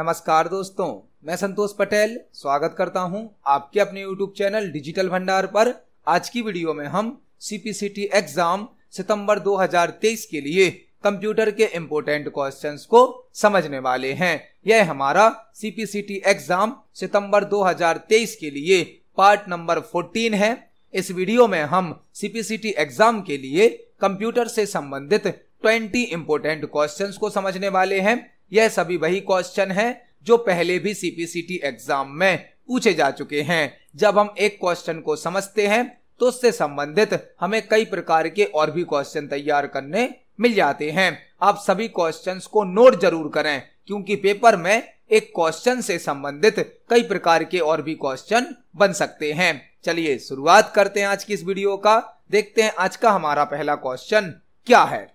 नमस्कार दोस्तों मैं संतोष पटेल स्वागत करता हूं आपके अपने YouTube चैनल डिजिटल भंडार पर आज की वीडियो में हम सीपीसीटी एग्जाम सितंबर 2023 के लिए कंप्यूटर के इम्पोर्टेंट क्वेश्चंस को समझने वाले हैं यह हमारा सीपीसीटी एग्जाम सितंबर 2023 के लिए पार्ट नंबर 14 है इस वीडियो में हम सीपीसीटी एग्जाम के लिए कंप्यूटर से संबंधित ट्वेंटी इंपोर्टेंट क्वेश्चन को समझने वाले हैं यह सभी वही क्वेश्चन है जो पहले भी सीपीसीटी एग्जाम में पूछे जा चुके हैं जब हम एक क्वेश्चन को समझते हैं तो उससे संबंधित हमें कई प्रकार के और भी क्वेश्चन तैयार करने मिल जाते हैं आप सभी क्वेश्चंस को नोट जरूर करें क्योंकि पेपर में एक क्वेश्चन से संबंधित कई प्रकार के और भी क्वेश्चन बन सकते हैं चलिए शुरुआत करते हैं आज की इस वीडियो का देखते हैं आज का हमारा पहला क्वेश्चन क्या है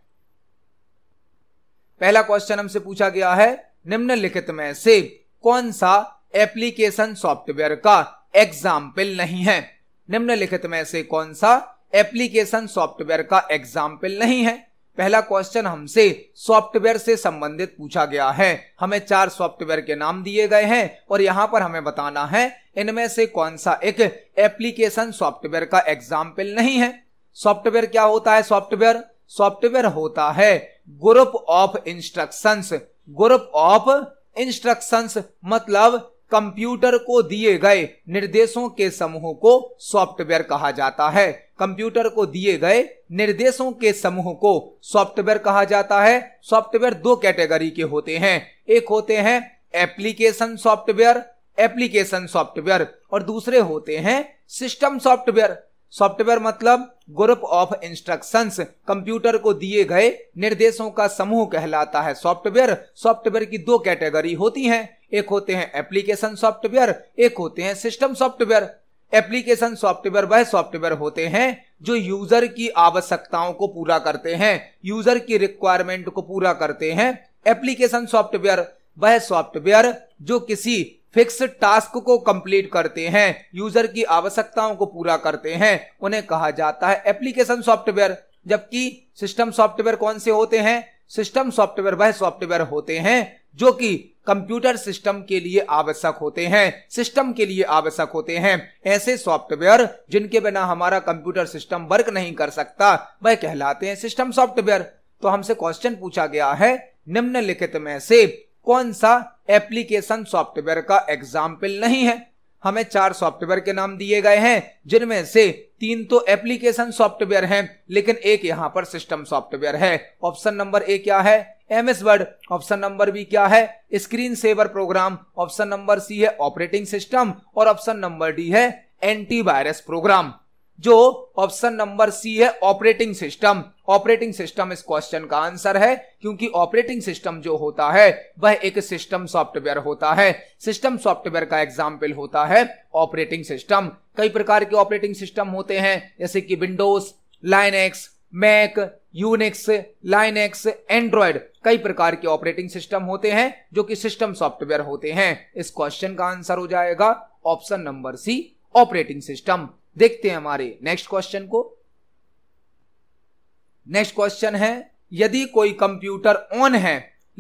पहला क्वेश्चन हमसे पूछा गया है निम्नलिखित में से कौन सा एप्लीकेशन सॉफ्टवेयर का एग्जाम्पल नहीं है निम्नलिखित में से कौन सा एप्लीकेशन सॉफ्टवेयर का एग्जाम्पल नहीं है पहला क्वेश्चन हमसे सॉफ्टवेयर से संबंधित पूछा गया है हमें चार सॉफ्टवेयर के नाम दिए गए हैं और यहाँ पर हमें बताना है इनमें से कौन सा एक एप्लीकेशन सॉफ्टवेयर का एग्जाम्पल नहीं है सॉफ्टवेयर क्या होता है सॉफ्टवेयर सॉफ्टवेयर होता है group of instructions group of instructions मतलब कंप्यूटर को दिए गए निर्देशों के समूह को सॉफ्टवेयर कहा जाता है कंप्यूटर को दिए गए निर्देशों के समूह को सॉफ्टवेयर कहा जाता है सॉफ्टवेयर दो कैटेगरी के होते हैं एक होते हैं एप्लीकेशन सॉफ्टवेयर एप्लीकेशन सॉफ्टवेयर और दूसरे होते हैं सिस्टम सॉफ्टवेयर सॉफ्टवेयर मतलब ग्रुप ऑफ इंस्ट्रक्शंस कंप्यूटर को दिए गए निर्देशों का समूह कहलाता है सॉफ्टवेयर सॉफ्टवेयर की दो कैटेगरी होती हैं एक होते हैं एप्लीकेशन सॉफ्टवेयर एक होते हैं सिस्टम सॉफ्टवेयर एप्लीकेशन सॉफ्टवेयर वह सॉफ्टवेयर होते हैं जो यूजर की आवश्यकताओं को पूरा करते हैं यूजर की रिक्वायरमेंट को पूरा करते हैं एप्लीकेशन सॉफ्टवेयर वह सॉफ्टवेयर जो किसी फिक्स टास्क को कंप्लीट करते हैं यूजर की आवश्यकताओं को पूरा करते हैं उन्हें कहा जाता है एप्लीकेशन सॉफ्टवेयर जबकि सिस्टम सॉफ्टवेयर कौन से होते हैं सिस्टम सॉफ्टवेयर वह सॉफ्टवेयर होते हैं जो कि कंप्यूटर सिस्टम के लिए आवश्यक होते हैं सिस्टम के लिए आवश्यक होते हैं ऐसे सॉफ्टवेयर जिनके बिना हमारा कंप्यूटर सिस्टम वर्क नहीं कर सकता वह कहलाते हैं सिस्टम सॉफ्टवेयर तो हमसे क्वेश्चन पूछा गया है निम्नलिखित में से कौन सा एप्लीकेशन सॉफ्टवेयर का एग्जाम्पल नहीं है हमें चार सॉफ्टवेयर के नाम दिए गए हैं जिनमें से तीन तो एप्लीकेशन सॉफ्टवेयर हैं लेकिन एक यहाँ पर सिस्टम सॉफ्टवेयर है ऑप्शन नंबर ए क्या है M S Word option number B क्या है screen saver program option number C है ऑपरेटिंग सिस्टम और ऑप्शन नंबर डी है एंटीवायरस प्रोग्राम जो ऑप्शन नंबर सी है ऑपरेटिंग सिस्टम ऑपरेटिंग सिस्टम इस क्वेश्चन का आंसर है क्योंकि ऑपरेटिंग सिस्टम जो होता है वह एक सिस्टम सॉफ्टवेयर होता है सिस्टम सॉफ्टवेयर का एग्जाम्पल होता है ऑपरेटिंग सिस्टम कई प्रकार के ऑपरेटिंग सिस्टम होते हैं जैसे कि Windows Linux Mac Unix Linux Android कई प्रकार के ऑपरेटिंग सिस्टम होते हैं जो कि सिस्टम सॉफ्टवेयर होते हैं इस क्वेश्चन का आंसर हो जाएगा option number C operating system देखते हैं हमारे नेक्स्ट क्वेश्चन को नेक्स्ट क्वेश्चन है यदि कोई कंप्यूटर ऑन है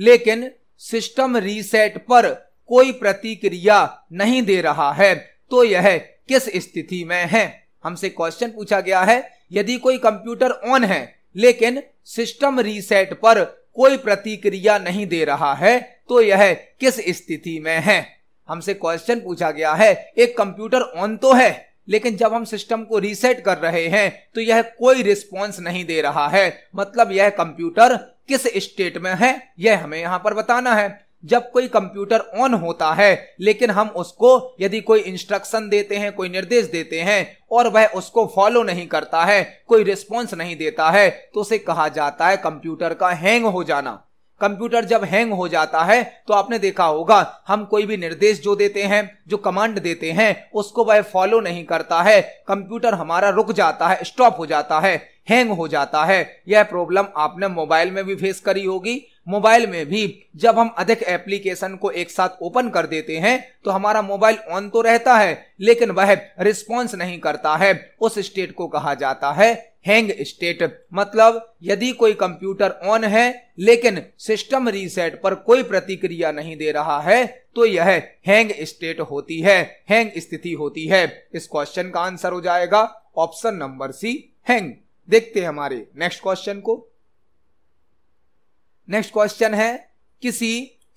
लेकिन सिस्टम रीसेट पर कोई प्रतिक्रिया नहीं दे रहा है तो यह किस स्थिति में है हमसे क्वेश्चन पूछा गया है यदि कोई कंप्यूटर ऑन है लेकिन सिस्टम रीसेट पर कोई प्रतिक्रिया नहीं दे रहा है तो यह किस स्थिति में है हमसे क्वेश्चन पूछा गया है एक कंप्यूटर ऑन तो है लेकिन जब हम सिस्टम को रीसेट कर रहे हैं तो यह कोई रिस्पॉन्स नहीं दे रहा है मतलब यह कंप्यूटर किस स्टेट में है यह हमें यहाँ पर बताना है जब कोई कंप्यूटर ऑन होता है लेकिन हम उसको यदि कोई इंस्ट्रक्शन देते हैं कोई निर्देश देते हैं और वह उसको फॉलो नहीं करता है कोई रिस्पॉन्स नहीं देता है तो उसे कहा जाता है कंप्यूटर का हैंग हो जाना कंप्यूटर जब हैंग हो जाता है तो आपने देखा होगा हम कोई भी निर्देश जो देते हैं जो कमांड देते हैं उसको वह फॉलो नहीं करता है कंप्यूटर हमारा रुक जाता है स्टॉप हो जाता है हैंग हो जाता है यह प्रॉब्लम आपने मोबाइल में भी फेस करी होगी मोबाइल में भी जब हम अधिक एप्लीकेशन को एक साथ ओपन कर देते हैं तो हमारा मोबाइल ऑन तो रहता है लेकिन वह रिस्पॉन्स नहीं करता है उस स्टेट को कहा जाता है हैंग स्टेट मतलब यदि कोई कंप्यूटर ऑन है लेकिन सिस्टम रीसेट पर कोई प्रतिक्रिया नहीं दे रहा है तो यह हैंग स्टेट होती है हैंग स्थिति होती है इस क्वेश्चन का आंसर हो जाएगा ऑप्शन नंबर सी हैंग देखते हैं हमारे नेक्स्ट क्वेश्चन को नेक्स्ट क्वेश्चन है किसी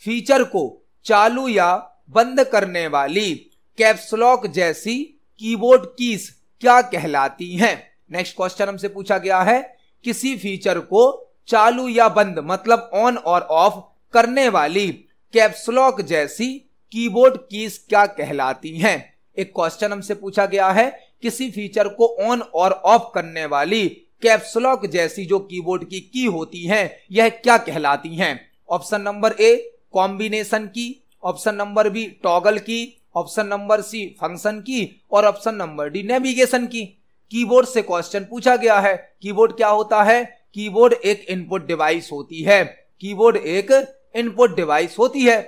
फीचर को चालू या बंद करने वाली कैप्सलॉक जैसी कीबोर्ड कीज क्या कहलाती हैं नेक्स्ट क्वेश्चन हमसे पूछा गया है किसी फीचर को चालू या बंद मतलब ऑन और ऑफ करने वाली कैप्सलॉक जैसी कीबोर्ड कीज क्या कहलाती हैं एक क्वेश्चन हमसे पूछा गया है किसी फीचर को ऑन और ऑफ करने वाली कैप्सलॉक जैसी जो कीबोर्ड की की होती हैं यह क्या कहलाती हैं option number A combination key option number B toggle key option number C function key और option number D navigation key keyboard से क्वेश्चन पूछा गया है कीबोर्ड क्या होता है कीबोर्ड एक इनपुट डिवाइस होती है कीबोर्ड एक इनपुट डिवाइस होती है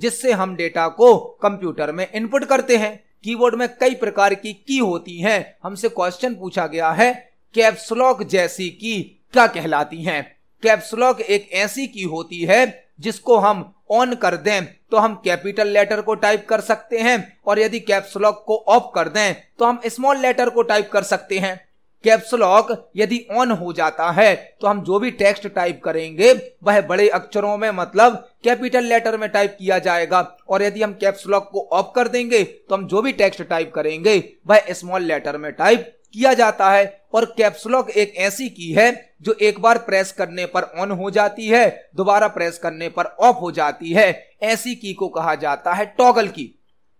जिससे हम डेटा को कंप्यूटर में इनपुट करते हैं कीबोर्ड में कई प्रकार की की होती हैं हमसे क्वेश्चन पूछा गया है कैप्सलॉक जैसी की क्या कहलाती हैं कैप्सलॉक एक ऐसी की होती है जिसको हम ऑन कर दें तो हम कैपिटल लेटर को टाइप कर सकते हैं और यदि कैप्सलॉक को ऑफ कर दें तो हम स्मॉल लेटर को टाइप कर सकते हैं कैप्सलॉक यदि ऑन हो जाता है तो हम जो भी टेक्स्ट टाइप करेंगे वह बड़े अक्षरों में मतलब कैपिटल लेटर में टाइप किया जाएगा और यदि हम कैप्सलॉक को ऑफ कर देंगे तो हम जो भी टेक्स्ट टाइप करेंगे वह स्मॉल लेटर में टाइप किया जाता है और कैप्सलॉक एक ऐसी की है जो एक बार प्रेस करने पर ऑन हो जाती है दोबारा प्रेस करने पर ऑफ हो जाती है ऐसी की को कहा जाता है टॉगल की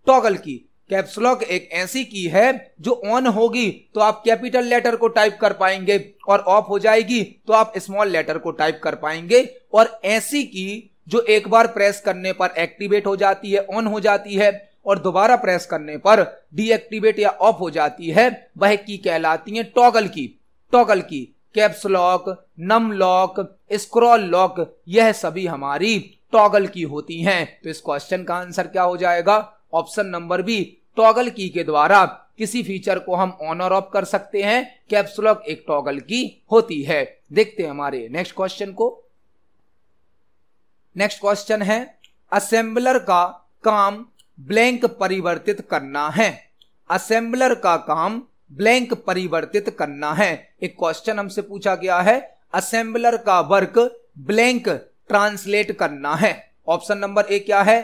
टॉगल की कैप्सलॉक एक ऐसी की है जो ऑन होगी तो आप कैपिटल लेटर को टाइप कर पाएंगे और ऑफ हो जाएगी तो आप स्मॉल लेटर को टाइप कर पाएंगे और ऐसी की जो एक बार प्रेस करने पर एक्टिवेट हो जाती है ऑन हो जाती है और दोबारा प्रेस करने पर डीएक्टिवेट या ऑफ हो जाती है वह की कहलाती है toggle key toggle key caps lock num lock scroll lock यह सभी हमारी टॉगल की होती हैं तो इस क्वेश्चन का आंसर क्या हो जाएगा ऑप्शन नंबर बी टॉगल की के द्वारा किसी फीचर को हम ऑन और ऑफ कर सकते हैं कैप्सुलॉक एक टॉगल की होती है देखते हैं हमारे नेक्स्ट क्वेश्चन को नेक्स्ट क्वेश्चन है असेंबलर का काम ब्लैंक परिवर्तित करना है असेंबलर का काम ब्लैंक परिवर्तित करना है एक क्वेश्चन हमसे पूछा गया है असेंबलर का वर्क ब्लैंक ट्रांसलेट करना है ऑप्शन नंबर ए क्या है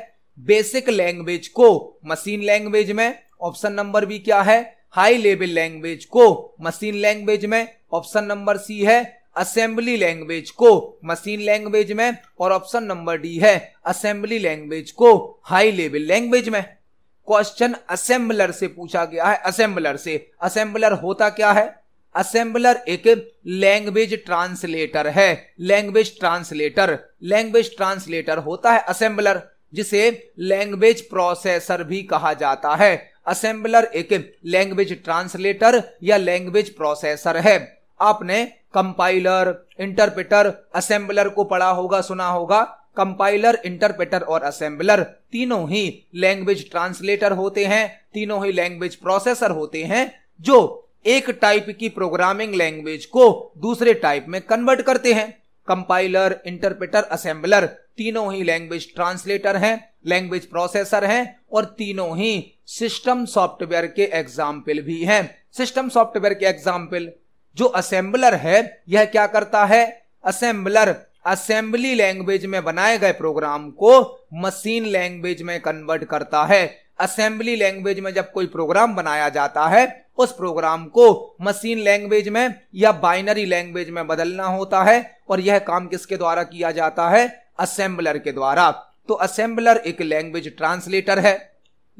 बेसिक लैंग्वेज को मशीन लैंग्वेज में ऑप्शन नंबर बी क्या है हाई लेवल लैंग्वेज को मशीन लैंग्वेज में ऑप्शन नंबर सी है असेंबली लैंग्वेज को मशीन लैंग्वेज में और ऑप्शन नंबर डी है असेंबली लैंग्वेज को हाई लेवल लैंग्वेज में क्वेश्चन असेंबलर से पूछा गया है असेंबलर से असेंबलर होता क्या है असेंबलर एक लैंग्वेज ट्रांसलेटर है लैंग्वेज ट्रांसलेटर लैंग्वेज ट्रांसलेटर होता है असेंबलर जिसे लैंग्वेज प्रोसेसर भी कहा जाता है असेंबलर एक लैंग्वेज ट्रांसलेटर या लैंग्वेज प्रोसेसर है आपने कंपाइलर इंटरप्रेटर असेंबलर को पढ़ा होगा सुना होगा कंपाइलर इंटरप्रेटर और असेंबलर तीनों ही लैंग्वेज ट्रांसलेटर होते हैं तीनों ही लैंग्वेज प्रोसेसर होते हैं जो एक टाइप की प्रोग्रामिंग लैंग्वेज को दूसरे टाइप में कन्वर्ट करते हैं कंपाइलर इंटरप्रेटर असेंबलर तीनों ही लैंग्वेज ट्रांसलेटर हैं लैंग्वेज प्रोसेसर हैं और तीनों ही सिस्टम सॉफ्टवेयर के एग्जाम्पल भी हैं सिस्टम सॉफ्टवेयर के एग्जाम्पल जो असेंबलर है यह क्या करता है असेंबलर असेंबली लैंग्वेज में बनाए गए प्रोग्राम को मशीन लैंग्वेज में कन्वर्ट करता है असेंबली लैंग्वेज में जब कोई प्रोग्राम बनाया जाता है उस प्रोग्राम को मशीन लैंग्वेज में या बाइनरी लैंग्वेज में बदलना होता है और यह काम किसके द्वारा किया जाता है असेंबलर के द्वारा तो असेंबलर एक लैंग्वेज ट्रांसलेटर है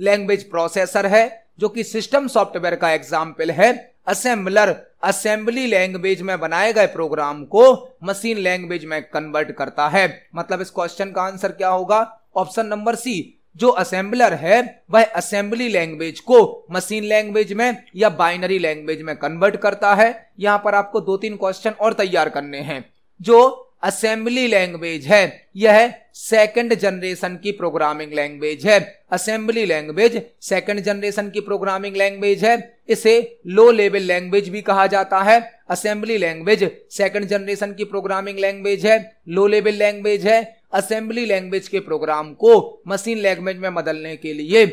लैंग्वेज प्रोसेसर है जो कि सिस्टम सॉफ्टवेयर का एग्जाम्पल है असेंबलर असेंबली लैंग्वेज में बनाए गए प्रोग्राम को मशीन लैंग्वेज में कन्वर्ट करता है मतलब इस क्वेश्चन का आंसर क्या होगा ऑप्शन नंबर सी जो असेंबलर है वह असेंबली लैंग्वेज को मशीन लैंग्वेज में या बाइनरी लैंग्वेज में कन्वर्ट करता है यहां पर आपको दो तीन क्वेश्चन और तैयार करने हैं जो असेंबली लैंग्वेज है यह सेकंड जनरेशन की प्रोग्रामिंग लैंग्वेज है असेंबली लैंग्वेज सेकंड जनरेशन की प्रोग्रामिंग लैंग्वेज है इसे लो लेवल लैंग्वेज भी कहा जाता है असेंबली लैंग्वेज सेकंड जनरेशन की प्रोग्रामिंग लैंग्वेज है लो लेवल लैंग्वेज है असेंबली लैंग्वेज के प्रोग्राम को मशीन लैंग्वेज में बदलने के लिए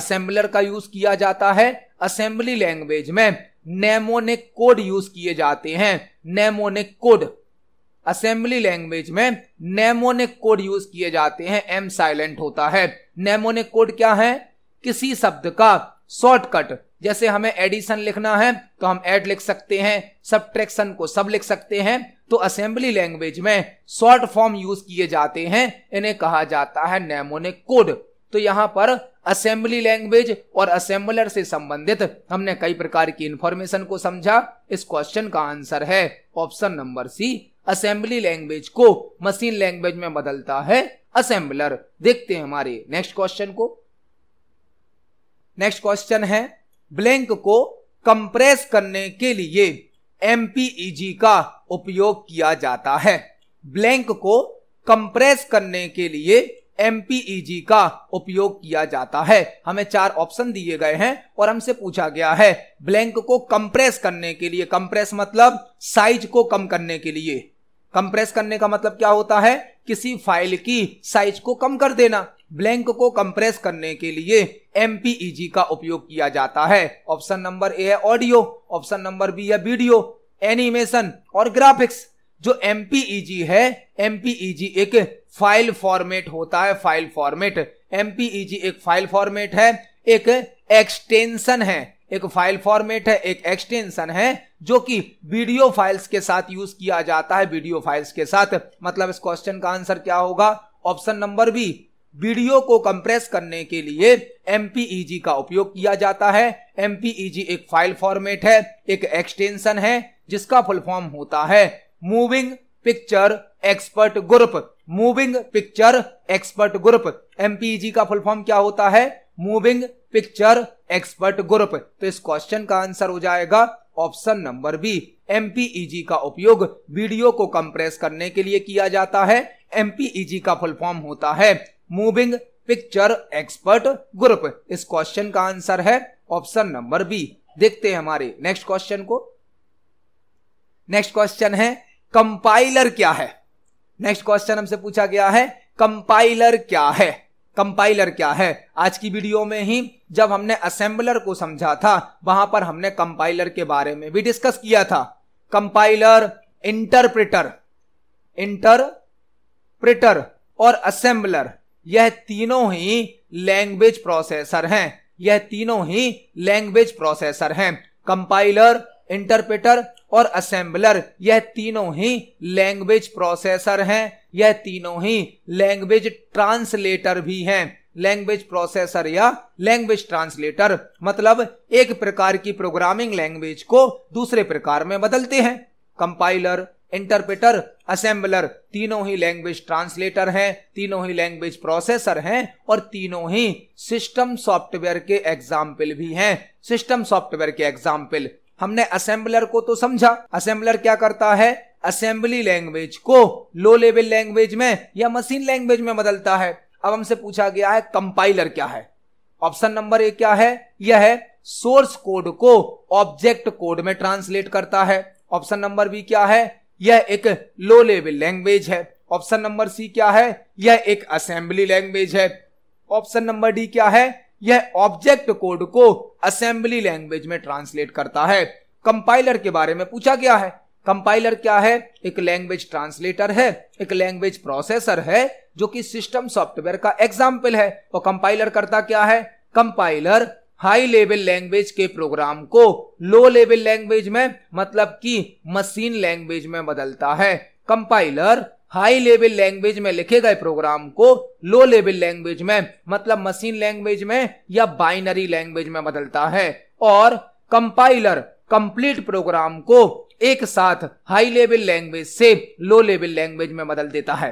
असेंबलर का यूज किया जाता है असेंबली लैंग्वेज में नेमोनिक कोड यूज किए जाते हैं नेमोनिक कोड असेंबली लैंग्वेज में नेमोनिक कोड यूज किए जाते हैं एम साइलेंट होता है नेमोनिक कोड क्या है किसी शब्द का शॉर्टकट जैसे हमें एडिशन लिखना है तो हम एड लिख सकते हैं सब को सब लिख सकते हैं तो असेंबली लैंग्वेज में शॉर्ट फॉर्म यूज किए जाते हैं इन्हें कहा जाता है नेमोनिक कोड तो यहाँ पर असेंबली लैंग्वेज और असेंबलर से संबंधित हमने कई प्रकार की इंफॉर्मेशन को समझा इस क्वेश्चन का आंसर है option number C assembly language को मशीन लैंग्वेज में बदलता है असेंबलर देखते हैं हमारे नेक्स्ट क्वेश्चन को नेक्स्ट क्वेश्चन है ब्लैंक को कंप्रेस करने के लिए एमपीईजी e का उपयोग किया जाता है ब्लैंक को कंप्रेस करने के लिए एमपीईजी e का उपयोग किया जाता है हमें चार ऑप्शन दिए गए हैं और हमसे पूछा गया है ब्लैंक को कंप्रेस करने के लिए कंप्रेस मतलब साइज को कम करने के लिए कंप्रेस करने का मतलब क्या होता है किसी फाइल की साइज को कम कर देना ब्लैंक को कंप्रेस करने के लिए एमपीईजी e का उपयोग किया जाता है ऑप्शन नंबर ए है ऑडियो ऑप्शन नंबर बी है वीडियो एनिमेशन और ग्राफिक्स जो एमपीईजी e है एमपीईजी e एक फाइल फॉर्मेट होता है फाइल फॉर्मेट एमपीईजी एक फाइल फॉर्मेट है एक एक्सटेंशन है एक फाइल फॉर्मेट है एक एक्सटेंशन है जो कि वीडियो फाइल्स के साथ यूज किया जाता है वीडियो फाइल्स के साथ मतलब इस क्वेश्चन का आंसर क्या होगा ऑप्शन नंबर बी वीडियो को कंप्रेस करने के लिए एम e का उपयोग किया जाता है एम e एक फाइल फॉर्मेट है एक एक्सटेंशन है जिसका फुल फॉर्म होता है moving picture expert group moving picture expert group MPEG का फुल फॉर्म क्या होता है मूविंग पिक्चर एक्सपर्ट ग्रुप तो इस क्वेश्चन का आंसर हो जाएगा option number B M e का उपयोग वीडियो को कंप्रेस करने के लिए किया जाता है एम e का फुल फॉर्म होता है मूविंग पिक्चर एक्सपर्ट ग्रुप इस क्वेश्चन का आंसर है ऑप्शन नंबर बी देखते हैं हमारे नेक्स्ट क्वेश्चन को नेक्स्ट क्वेश्चन है कंपाइलर क्या है नेक्स्ट क्वेश्चन हमसे पूछा गया है कंपाइलर क्या है कंपाइलर क्या है आज की वीडियो में ही जब हमने असेंबलर को समझा था वहां पर हमने कंपाइलर के बारे में भी डिस्कस किया था कंपाइलर इंटरप्रिटर इंटरप्रिटर और असेंबलर यह तीनों ही लैंग्वेज प्रोसेसर हैं यह तीनों ही लैंग्वेज प्रोसेसर हैं कंपाइलर इंटरप्रेटर और असेंबलर यह तीनों ही लैंग्वेज प्रोसेसर हैं यह तीनों ही लैंग्वेज ट्रांसलेटर भी हैं लैंग्वेज प्रोसेसर या लैंग्वेज ट्रांसलेटर मतलब एक प्रकार की प्रोग्रामिंग लैंग्वेज को दूसरे प्रकार में बदलते हैं कंपाइलर इंटरप्रेटर असेंबलर तीनों ही लैंग्वेज ट्रांसलेटर हैं तीनों ही लैंग्वेज प्रोसेसर हैं और तीनों ही सिस्टम सॉफ्टवेयर के एग्जाम्पल भी हैं सिस्टम सॉफ्टवेयर के एग्जाम्पल हमने असेंबलर को तो समझा असेंबलर क्या करता है असेंबली लैंग्वेज को लो लेवल लैंग्वेज में या मशीन लैंग्वेज में बदलता है अब हमसे पूछा गया है कंपाइलर क्या है ऑप्शन नंबर ए क्या है यह है सोर्स कोड को ऑब्जेक्ट कोड में ट्रांसलेट करता है ऑप्शन नंबर बी क्या है यह एक लो लेवल लैंग्वेज है ऑप्शन नंबर सी क्या है यह एक असेंबली लैंग्वेज है ऑप्शन नंबर डी क्या है यह ऑब्जेक्ट कोड को असेंबली लैंग्वेज में ट्रांसलेट करता है कंपाइलर के बारे में पूछा गया है कंपाइलर क्या है एक लैंग्वेज ट्रांसलेटर है एक लैंग्वेज प्रोसेसर है जो कि सिस्टम सॉफ्टवेयर का एग्जाम्पल है और कंपाइलर करता क्या है कंपाइलर हाई लेवल लैंग्वेज के प्रोग्राम को लो लेवल लैंग्वेज में मतलब कि मशीन लैंग्वेज में बदलता है कंपाइलर हाई लेवल लैंग्वेज में लिखे गए प्रोग्राम को लो लेवल लैंग्वेज में मतलब मशीन लैंग्वेज में या बाइनरी लैंग्वेज में बदलता है और कंपाइलर कंप्लीट प्रोग्राम को एक साथ हाई लेवल लैंग्वेज से लो लेवल लैंग्वेज में बदल देता है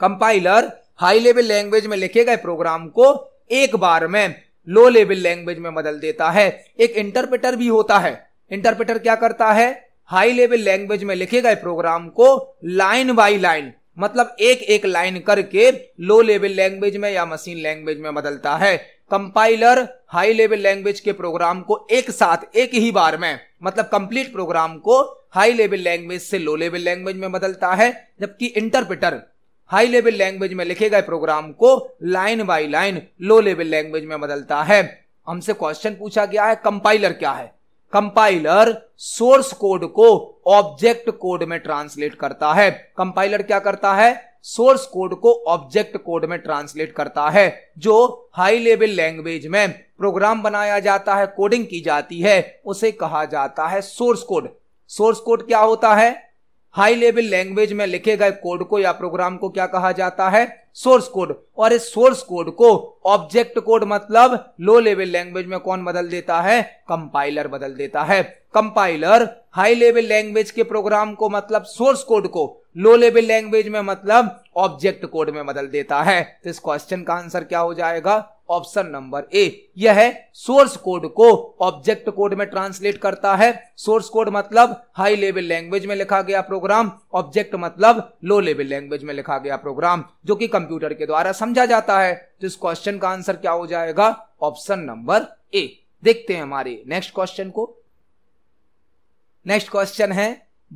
कंपाइलर हाई लेवल लैंग्वेज में लिखे गए प्रोग्राम को एक बार में लो लेवल लैंग्वेज में बदल देता है एक इंटरप्रेटर भी होता है इंटरप्रेटर क्या करता है हाई लेवल लैंग्वेज में लिखे गए प्रोग्राम को लाइन बाई लाइन मतलब एक एक लाइन करके लो लेवल लैंग्वेज में या मशीन लैंग्वेज में बदलता है कंपाइलर हाई लेवल लैंग्वेज के प्रोग्राम को एक साथ एक ही बार में मतलब कंप्लीट प्रोग्राम को हाई लेवल लैंग्वेज से लो लेवल लैंग्वेज में बदलता है जबकि इंटरप्रिटर हाई लेवल लैंग्वेज में लिखे गए प्रोग्राम को line by line low level language में बदलता है हमसे क्वेश्चन पूछा गया है कंपाइलर क्या है कंपाइलर सोर्स कोड को ऑब्जेक्ट कोड में ट्रांसलेट करता है कंपाइलर क्या करता है सोर्स कोड को ऑब्जेक्ट कोड में ट्रांसलेट करता है जो हाई लेवल लैंग्वेज में प्रोग्राम बनाया जाता है कोडिंग की जाती है उसे कहा जाता है सोर्स कोड सोर्स कोड क्या होता है हाई लेवल लैंग्वेज में लिखे गए कोड को या प्रोग्राम को क्या कहा जाता है सोर्स कोड और इस सोर्स कोड को ऑब्जेक्ट कोड मतलब लो लेवल लैंग्वेज में कौन बदल देता है कंपाइलर बदल देता है कंपाइलर हाई लेवल लैंग्वेज के प्रोग्राम को मतलब सोर्स कोड को लो लेवल लैंग्वेज में मतलब ऑब्जेक्ट कोड में बदल देता है तो इस क्वेश्चन का आंसर क्या हो जाएगा ऑप्शन नंबर ए यह सोर्स कोड को ऑब्जेक्ट कोड में ट्रांसलेट करता है सोर्स कोड मतलब हाई लेवल लैंग्वेज में लिखा गया प्रोग्राम ऑब्जेक्ट मतलब लो लेवल लैंग्वेज में लिखा गया प्रोग्राम जो कि कंप्यूटर के द्वारा समझा जाता है तो इस क्वेश्चन का आंसर क्या हो जाएगा ऑप्शन नंबर ए देखते हैं हमारे नेक्स्ट क्वेश्चन को नेक्स्ट क्वेश्चन है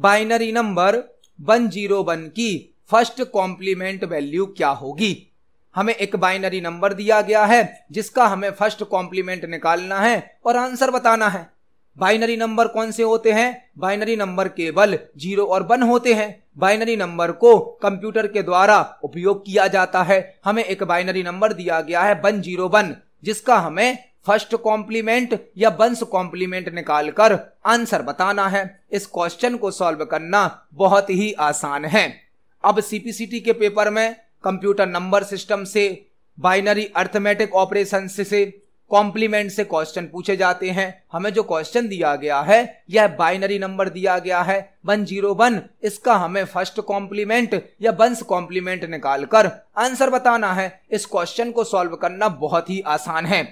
binary number one zero one की फर्स्ट कॉम्प्लीमेंट वैल्यू क्या होगी हमें एक बाइनरी नंबर दिया गया है जिसका हमें फर्स्ट कॉम्प्लीमेंट निकालना है और आंसर बताना है बाइनरी नंबर कौन से होते हैं बाइनरी नंबर केवल जीरो और वन होते हैं बाइनरी नंबर को कंप्यूटर के द्वारा उपयोग किया जाता है हमें एक बाइनरी नंबर दिया गया है वन जीरो वन जिसका हमें फर्स्ट कॉम्प्लीमेंट या बंस कॉम्प्लीमेंट निकालकर आंसर बताना है इस क्वेश्चन को सॉल्व करना बहुत ही आसान है अब सीपीसीटी के पेपर में कंप्यूटर नंबर सिस्टम से बाइनरी अर्थमेटिक ऑपरेशन से कॉम्प्लीमेंट से क्वेश्चन पूछे जाते हैं हमें जो क्वेश्चन दिया गया है यह बाइनरी नंबर दिया गया है वन जीरो वन इसका हमें फर्स्ट कॉम्प्लीमेंट या बंस कॉम्प्लीमेंट निकालकर आंसर बताना है इस क्वेश्चन को सॉल्व करना बहुत ही आसान है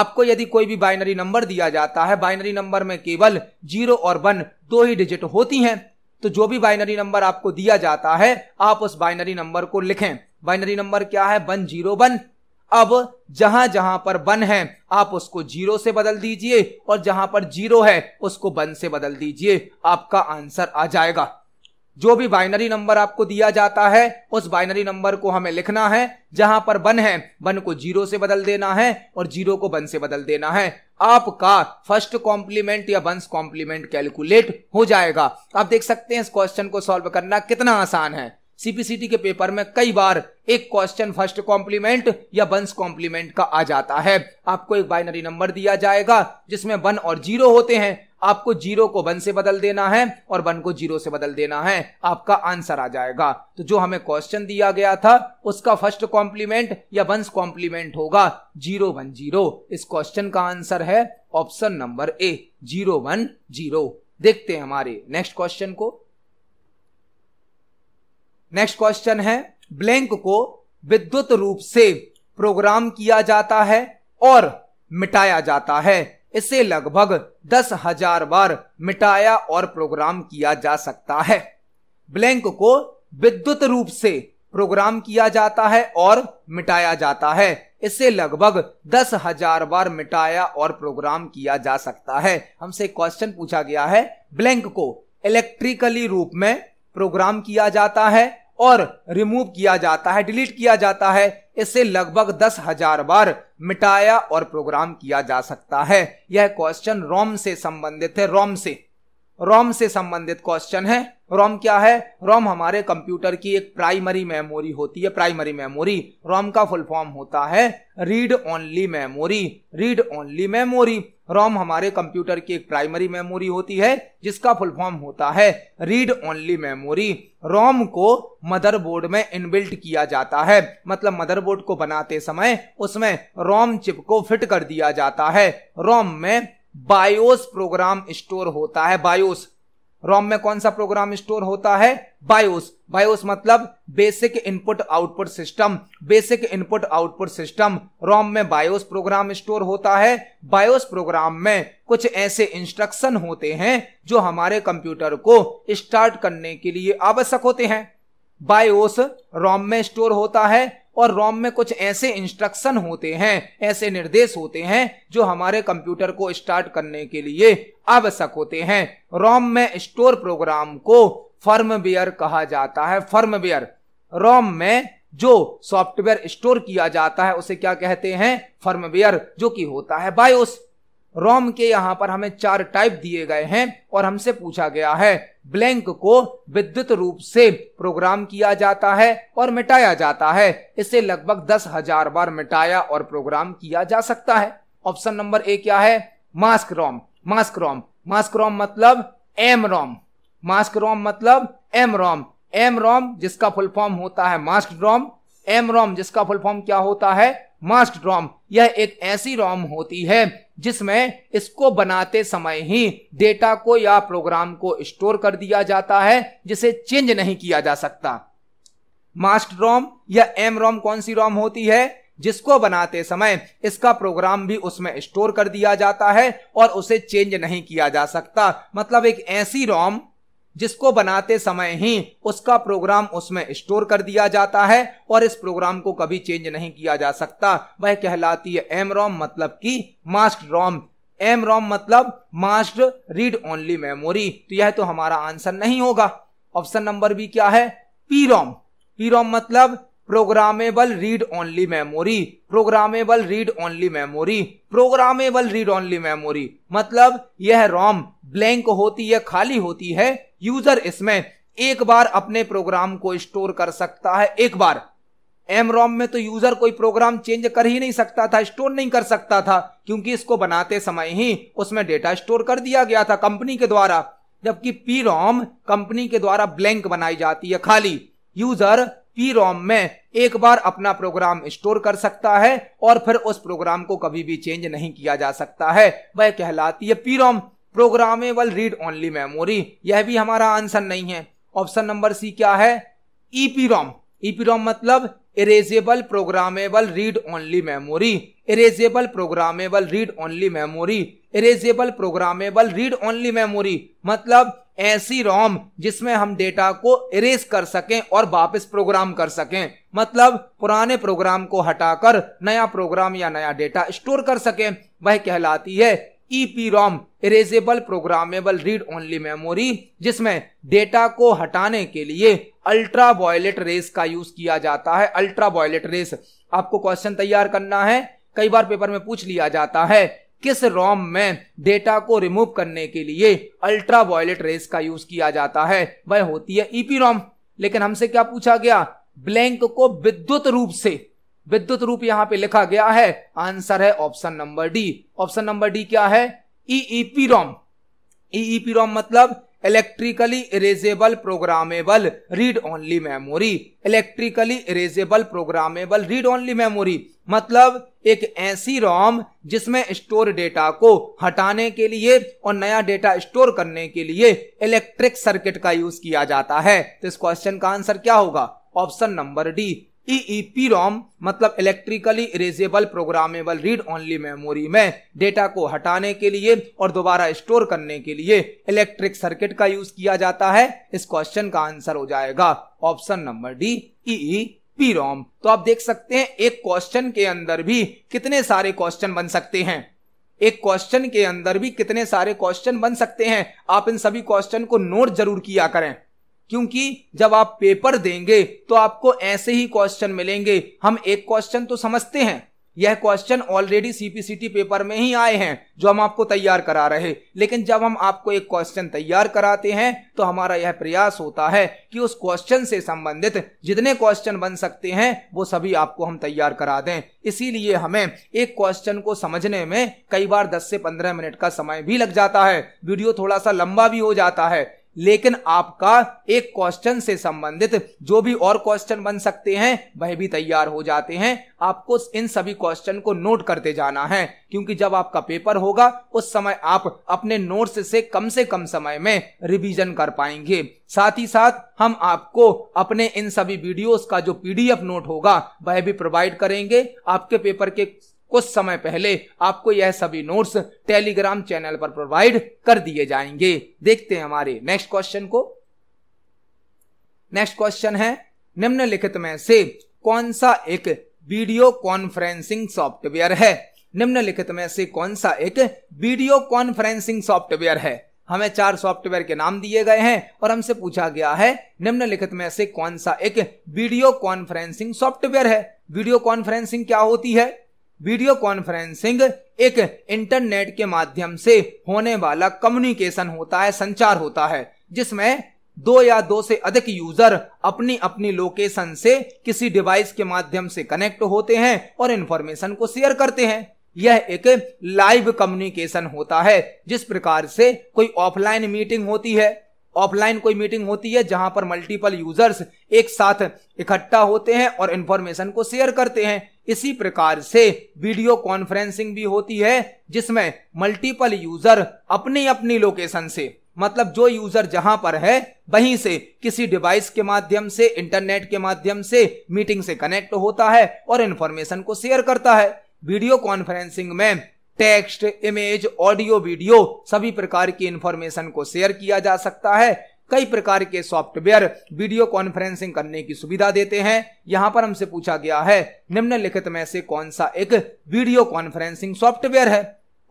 आपको यदि कोई भी बाइनरी नंबर दिया जाता है बाइनरी नंबर में केवल जीरो और वन दो ही डिजिट होती हैं तो जो भी बाइनरी नंबर आपको दिया जाता है आप उस बाइनरी नंबर को लिखें बाइनरी नंबर क्या है वन जीरो वन अब जहां जहां पर वन है आप उसको जीरो से बदल दीजिए और जहां पर जीरो है उसको वन से बदल दीजिए आपका आंसर आ जाएगा जो भी बाइनरी नंबर आपको दिया जाता है उस बाइनरी नंबर को हमें लिखना है जहां पर वन है वन को जीरो से बदल देना है और जीरो को वन से बदल देना है आपका फर्स्ट कॉम्प्लीमेंट या वंस कॉम्प्लीमेंट कैलकुलेट हो जाएगा आप देख सकते हैं इस क्वेश्चन को सॉल्व करना कितना आसान है सीपीसीटी के पेपर में कई बार एक क्वेश्चन फर्स्ट कॉम्प्लीमेंट या वंस कॉम्प्लीमेंट का आ जाता है आपको एक बाइनरी नंबर दिया जाएगा जिसमें वन और जीरो होते हैं आपको जीरो को वन से बदल देना है और वन को जीरो से बदल देना है आपका आंसर आ जाएगा तो जो हमें क्वेश्चन दिया गया था उसका फर्स्ट कॉम्प्लीमेंट या वंस कॉम्प्लीमेंट होगा जीरो वन जीरो इस क्वेश्चन का आंसर है option number A zero one zero देखते हैं हमारे नेक्स्ट क्वेश्चन को नेक्स्ट क्वेश्चन है ब्लैंक को विद्युत रूप से प्रोग्राम किया जाता है और मिटाया जाता है इसे लगभग दस हजार बार मिटाया और प्रोग्राम किया जा सकता है ब्लैंक को विद्युत रूप से प्रोग्राम किया जाता है और मिटाया जाता है इसे लगभग दस हजार बार मिटाया और प्रोग्राम किया जा सकता है हमसे क्वेश्चन पूछा गया है ब्लैंक को इलेक्ट्रिकली रूप में प्रोग्राम किया जाता है और रिमूव किया जाता है डिलीट किया जाता है इसे लगभग दस हजार बार मिटाया और प्रोग्राम किया जा सकता है यह क्वेश्चन रोम से संबंधित है रोम से रोम से संबंधित क्वेश्चन है रोम क्या है रोम हमारे कंप्यूटर की एक प्राइमरी मेमोरी होती है प्राइमरी मेमोरी रोम का फुल फॉर्म होता है read only memory read only memory ROM हमारे कंप्यूटर की एक प्राइमरी मेमोरी होती है जिसका फुल फॉर्म होता है रीड ओनली मेमोरी रोम को मदरबोर्ड में इनबिल्ट किया जाता है मतलब मदरबोर्ड को बनाते समय उसमें रोम चिप को फिट कर दिया जाता है रोम में बायोस प्रोग्राम स्टोर होता है बायोस रोम में कौन सा प्रोग्राम स्टोर होता है बायोस बायोस मतलब basic input output system basic input output system ROM में बायोस प्रोग्राम स्टोर होता है बायोस प्रोग्राम में कुछ ऐसे इंस्ट्रक्शन होते हैं जो हमारे कंप्यूटर को स्टार्ट करने के लिए आवश्यक होते हैं बायोस रोम में स्टोर होता है और रोम में कुछ ऐसे इंस्ट्रक्शन होते हैं ऐसे निर्देश होते हैं जो हमारे कंप्यूटर को स्टार्ट करने के लिए आवश्यक होते हैं रोम में स्टोर प्रोग्राम को फर्मवेयर कहा जाता है फर्मवेयर रोम में जो सॉफ्टवेयर स्टोर किया जाता है उसे क्या कहते हैं फर्मवेयर जो कि होता है बायोस रोम के यहाँ पर हमें चार टाइप दिए गए हैं और हमसे पूछा गया है ब्लैंक को विद्युत रूप से प्रोग्राम किया जाता है और मिटाया जाता है इसे लगभग दस हजार बार मिटाया और प्रोग्राम किया जा सकता है ऑप्शन नंबर ए क्या है mask ROM mask ROM mask ROM मतलब एम रोम मास्क रोम मतलब एम रोम एम रोम जिसका फुल फॉर्म होता है मास्क रोम एम रोम जिसका फुल फॉर्म क्या होता है मास्ट रोम यह एक ऐसी रोम होती है जिसमें इसको बनाते समय ही डेटा को या प्रोग्राम को स्टोर कर दिया जाता है जिसे चेंज नहीं किया जा सकता मास्ट रोम या एम रोम कौन सी रोम होती है जिसको बनाते समय इसका प्रोग्राम भी उसमें स्टोर कर दिया जाता है और उसे चेंज नहीं किया जा सकता मतलब एक ऐसी रोम जिसको बनाते समय ही उसका प्रोग्राम उसमें स्टोर कर दिया जाता है और इस प्रोग्राम को कभी चेंज नहीं किया जा सकता वह कहलाती है एम रोम मतलब की मास्ट रोम एम रोम मतलब मास्ट रीड ओनली मेमोरी तो यह तो हमारा आंसर नहीं होगा ऑप्शन नंबर बी क्या है पी रोम पी रोम मतलब programmable read only memory programmable read only memory programmable read only memory मतलब यह रोम ब्लैंक होती है खाली होती है यूजर इसमें एक बार अपने प्रोग्राम को स्टोर कर सकता है एक बार एम रोम में तो यूजर कोई प्रोग्राम चेंज कर ही नहीं सकता था स्टोर नहीं कर सकता था क्योंकि इसको बनाते समय ही उसमें डेटा स्टोर कर दिया गया था कंपनी के द्वारा जबकि पी रोम कंपनी के द्वारा ब्लैंक बनाई जाती है खाली यूजर पी रोम में एक बार अपना प्रोग्राम स्टोर कर सकता है और फिर उस प्रोग्राम को कभी भी चेंज नहीं किया जा सकता है वह कहलाती है P ROM programmable read only memory यह भी हमारा आंसर नहीं है ऑप्शन नंबर सी क्या है ईपी रोम ईपी रोम मतलब erasable programmable read only memory erasable programmable read only memory erasable programmable read only memory मतलब ऐसी रोम जिसमें हम डेटा को इरेज कर सकें और वापस प्रोग्राम कर सकें मतलब पुराने प्रोग्राम को हटाकर नया प्रोग्राम या नया डेटा स्टोर कर सकें वह कहलाती है EP ROM erasable programmable read only memory जिसमें डेटा को हटाने के लिए अल्ट्रा वॉयलेट रेस का यूज किया जाता है अल्ट्रा वॉयलेट रेस आपको क्वेश्चन तैयार करना है कई बार पेपर में पूछ लिया जाता है किस रोम में डेटा को रिमूव करने के लिए अल्ट्रा वॉयलेट रेस का यूज किया जाता है वह होती है ईपी e रोम लेकिन हमसे क्या पूछा गया ब्लैंक को विद्युत रूप से विद्युत रूप यहां पे लिखा गया है आंसर है option number D option number D क्या है ईईपी रोम ईईपी रोम मतलब electrically erasable programmable read only memory electrically erasable programmable read only memory मतलब एक ऐसी रोम जिसमें स्टोर डेटा को हटाने के लिए और नया डेटा स्टोर करने के लिए इलेक्ट्रिक सर्किट का यूज किया जाता है तो इस क्वेश्चन का आंसर क्या होगा option number D EEP ROM मतलब electrically erasable programmable read only memory में डेटा को हटाने के लिए और दोबारा स्टोर करने के लिए इलेक्ट्रिक सर्किट का यूज किया जाता है इस क्वेश्चन का आंसर हो जाएगा option number D E P ROM तो आप देख सकते हैं एक क्वेश्चन के अंदर भी कितने सारे क्वेश्चन बन सकते हैं एक क्वेश्चन के अंदर भी कितने सारे क्वेश्चन बन सकते हैं आप इन सभी क्वेश्चन को नोट जरूर किया करें क्योंकि जब आप पेपर देंगे तो आपको ऐसे ही क्वेश्चन मिलेंगे हम एक क्वेश्चन तो समझते हैं यह क्वेश्चन ऑलरेडी सीपीसीटी पेपर में ही आए हैं जो हम आपको तैयार करा रहे लेकिन जब हम आपको एक क्वेश्चन तैयार कराते हैं तो हमारा यह प्रयास होता है कि उस क्वेश्चन से संबंधित जितने क्वेश्चन बन सकते हैं वो सभी आपको हम तैयार करा दें इसीलिए हमें एक क्वेश्चन को समझने में कई बार 10 से 15 मिनट का समय भी लग जाता है वीडियो थोड़ा सा लंबा भी हो जाता है लेकिन आपका एक क्वेश्चन से संबंधित जो भी और क्वेश्चन बन सकते हैं वह भी तैयार हो जाते हैं आपको इन सभी क्वेश्चन को नोट करते जाना है क्योंकि जब आपका पेपर होगा उस समय आप अपने नोट्स से कम से कम समय में रिवीजन कर पाएंगे साथ ही साथ हम आपको अपने इन सभी वीडियोस का जो पीडीएफ नोट होगा वह भी प्रोवाइड करेंगे आपके पेपर के कुछ समय पहले आपको यह सभी नोट्स टेलीग्राम चैनल पर प्रोवाइड कर दिए जाएंगे देखते हैं हमारे नेक्स्ट क्वेश्चन को नेक्स्ट क्वेश्चन है निम्नलिखित में से कौन सा एक वीडियो कॉन्फ्रेंसिंग सॉफ्टवेयर है निम्नलिखित में से कौन सा एक वीडियो कॉन्फ्रेंसिंग सॉफ्टवेयर है हमें चार सॉफ्टवेयर के नाम दिए गए हैं और हमसे पूछा गया है निम्नलिखित में से कौन सा एक वीडियो कॉन्फ्रेंसिंग सॉफ्टवेयर है वीडियो कॉन्फ्रेंसिंग क्या होती है वीडियो कॉन्फ्रेंसिंग एक इंटरनेट के माध्यम से होने वाला कम्युनिकेशन होता है संचार होता है जिसमें दो या दो से अधिक यूजर अपनी अपनी लोकेशन से किसी डिवाइस के माध्यम से कनेक्ट होते हैं और इंफॉर्मेशन को शेयर करते हैं यह एक लाइव कम्युनिकेशन होता है जिस प्रकार से कोई ऑफलाइन मीटिंग होती है ऑफलाइन कोई मीटिंग होती है जहां पर मल्टीपल यूजर्स एक साथ इकट्ठा होते हैं और इंफॉर्मेशन को शेयर करते हैं इसी प्रकार से वीडियो कॉन्फ्रेंसिंग भी होती है जिसमें मल्टीपल यूजर अपनी अपनी लोकेशन से मतलब जो यूजर जहां पर है वहीं से किसी डिवाइस के माध्यम से इंटरनेट के माध्यम से मीटिंग से कनेक्ट होता है और इंफॉर्मेशन को शेयर करता है वीडियो कॉन्फ्रेंसिंग में टेक्स्ट इमेज ऑडियो वीडियो सभी प्रकार की इंफॉर्मेशन को शेयर किया जा सकता है कई प्रकार के सॉफ्टवेयर वीडियो कॉन्फ्रेंसिंग करने की सुविधा देते हैं यहाँ पर हमसे पूछा गया है निम्नलिखित में से कौन सा एक वीडियो कॉन्फ्रेंसिंग सॉफ्टवेयर है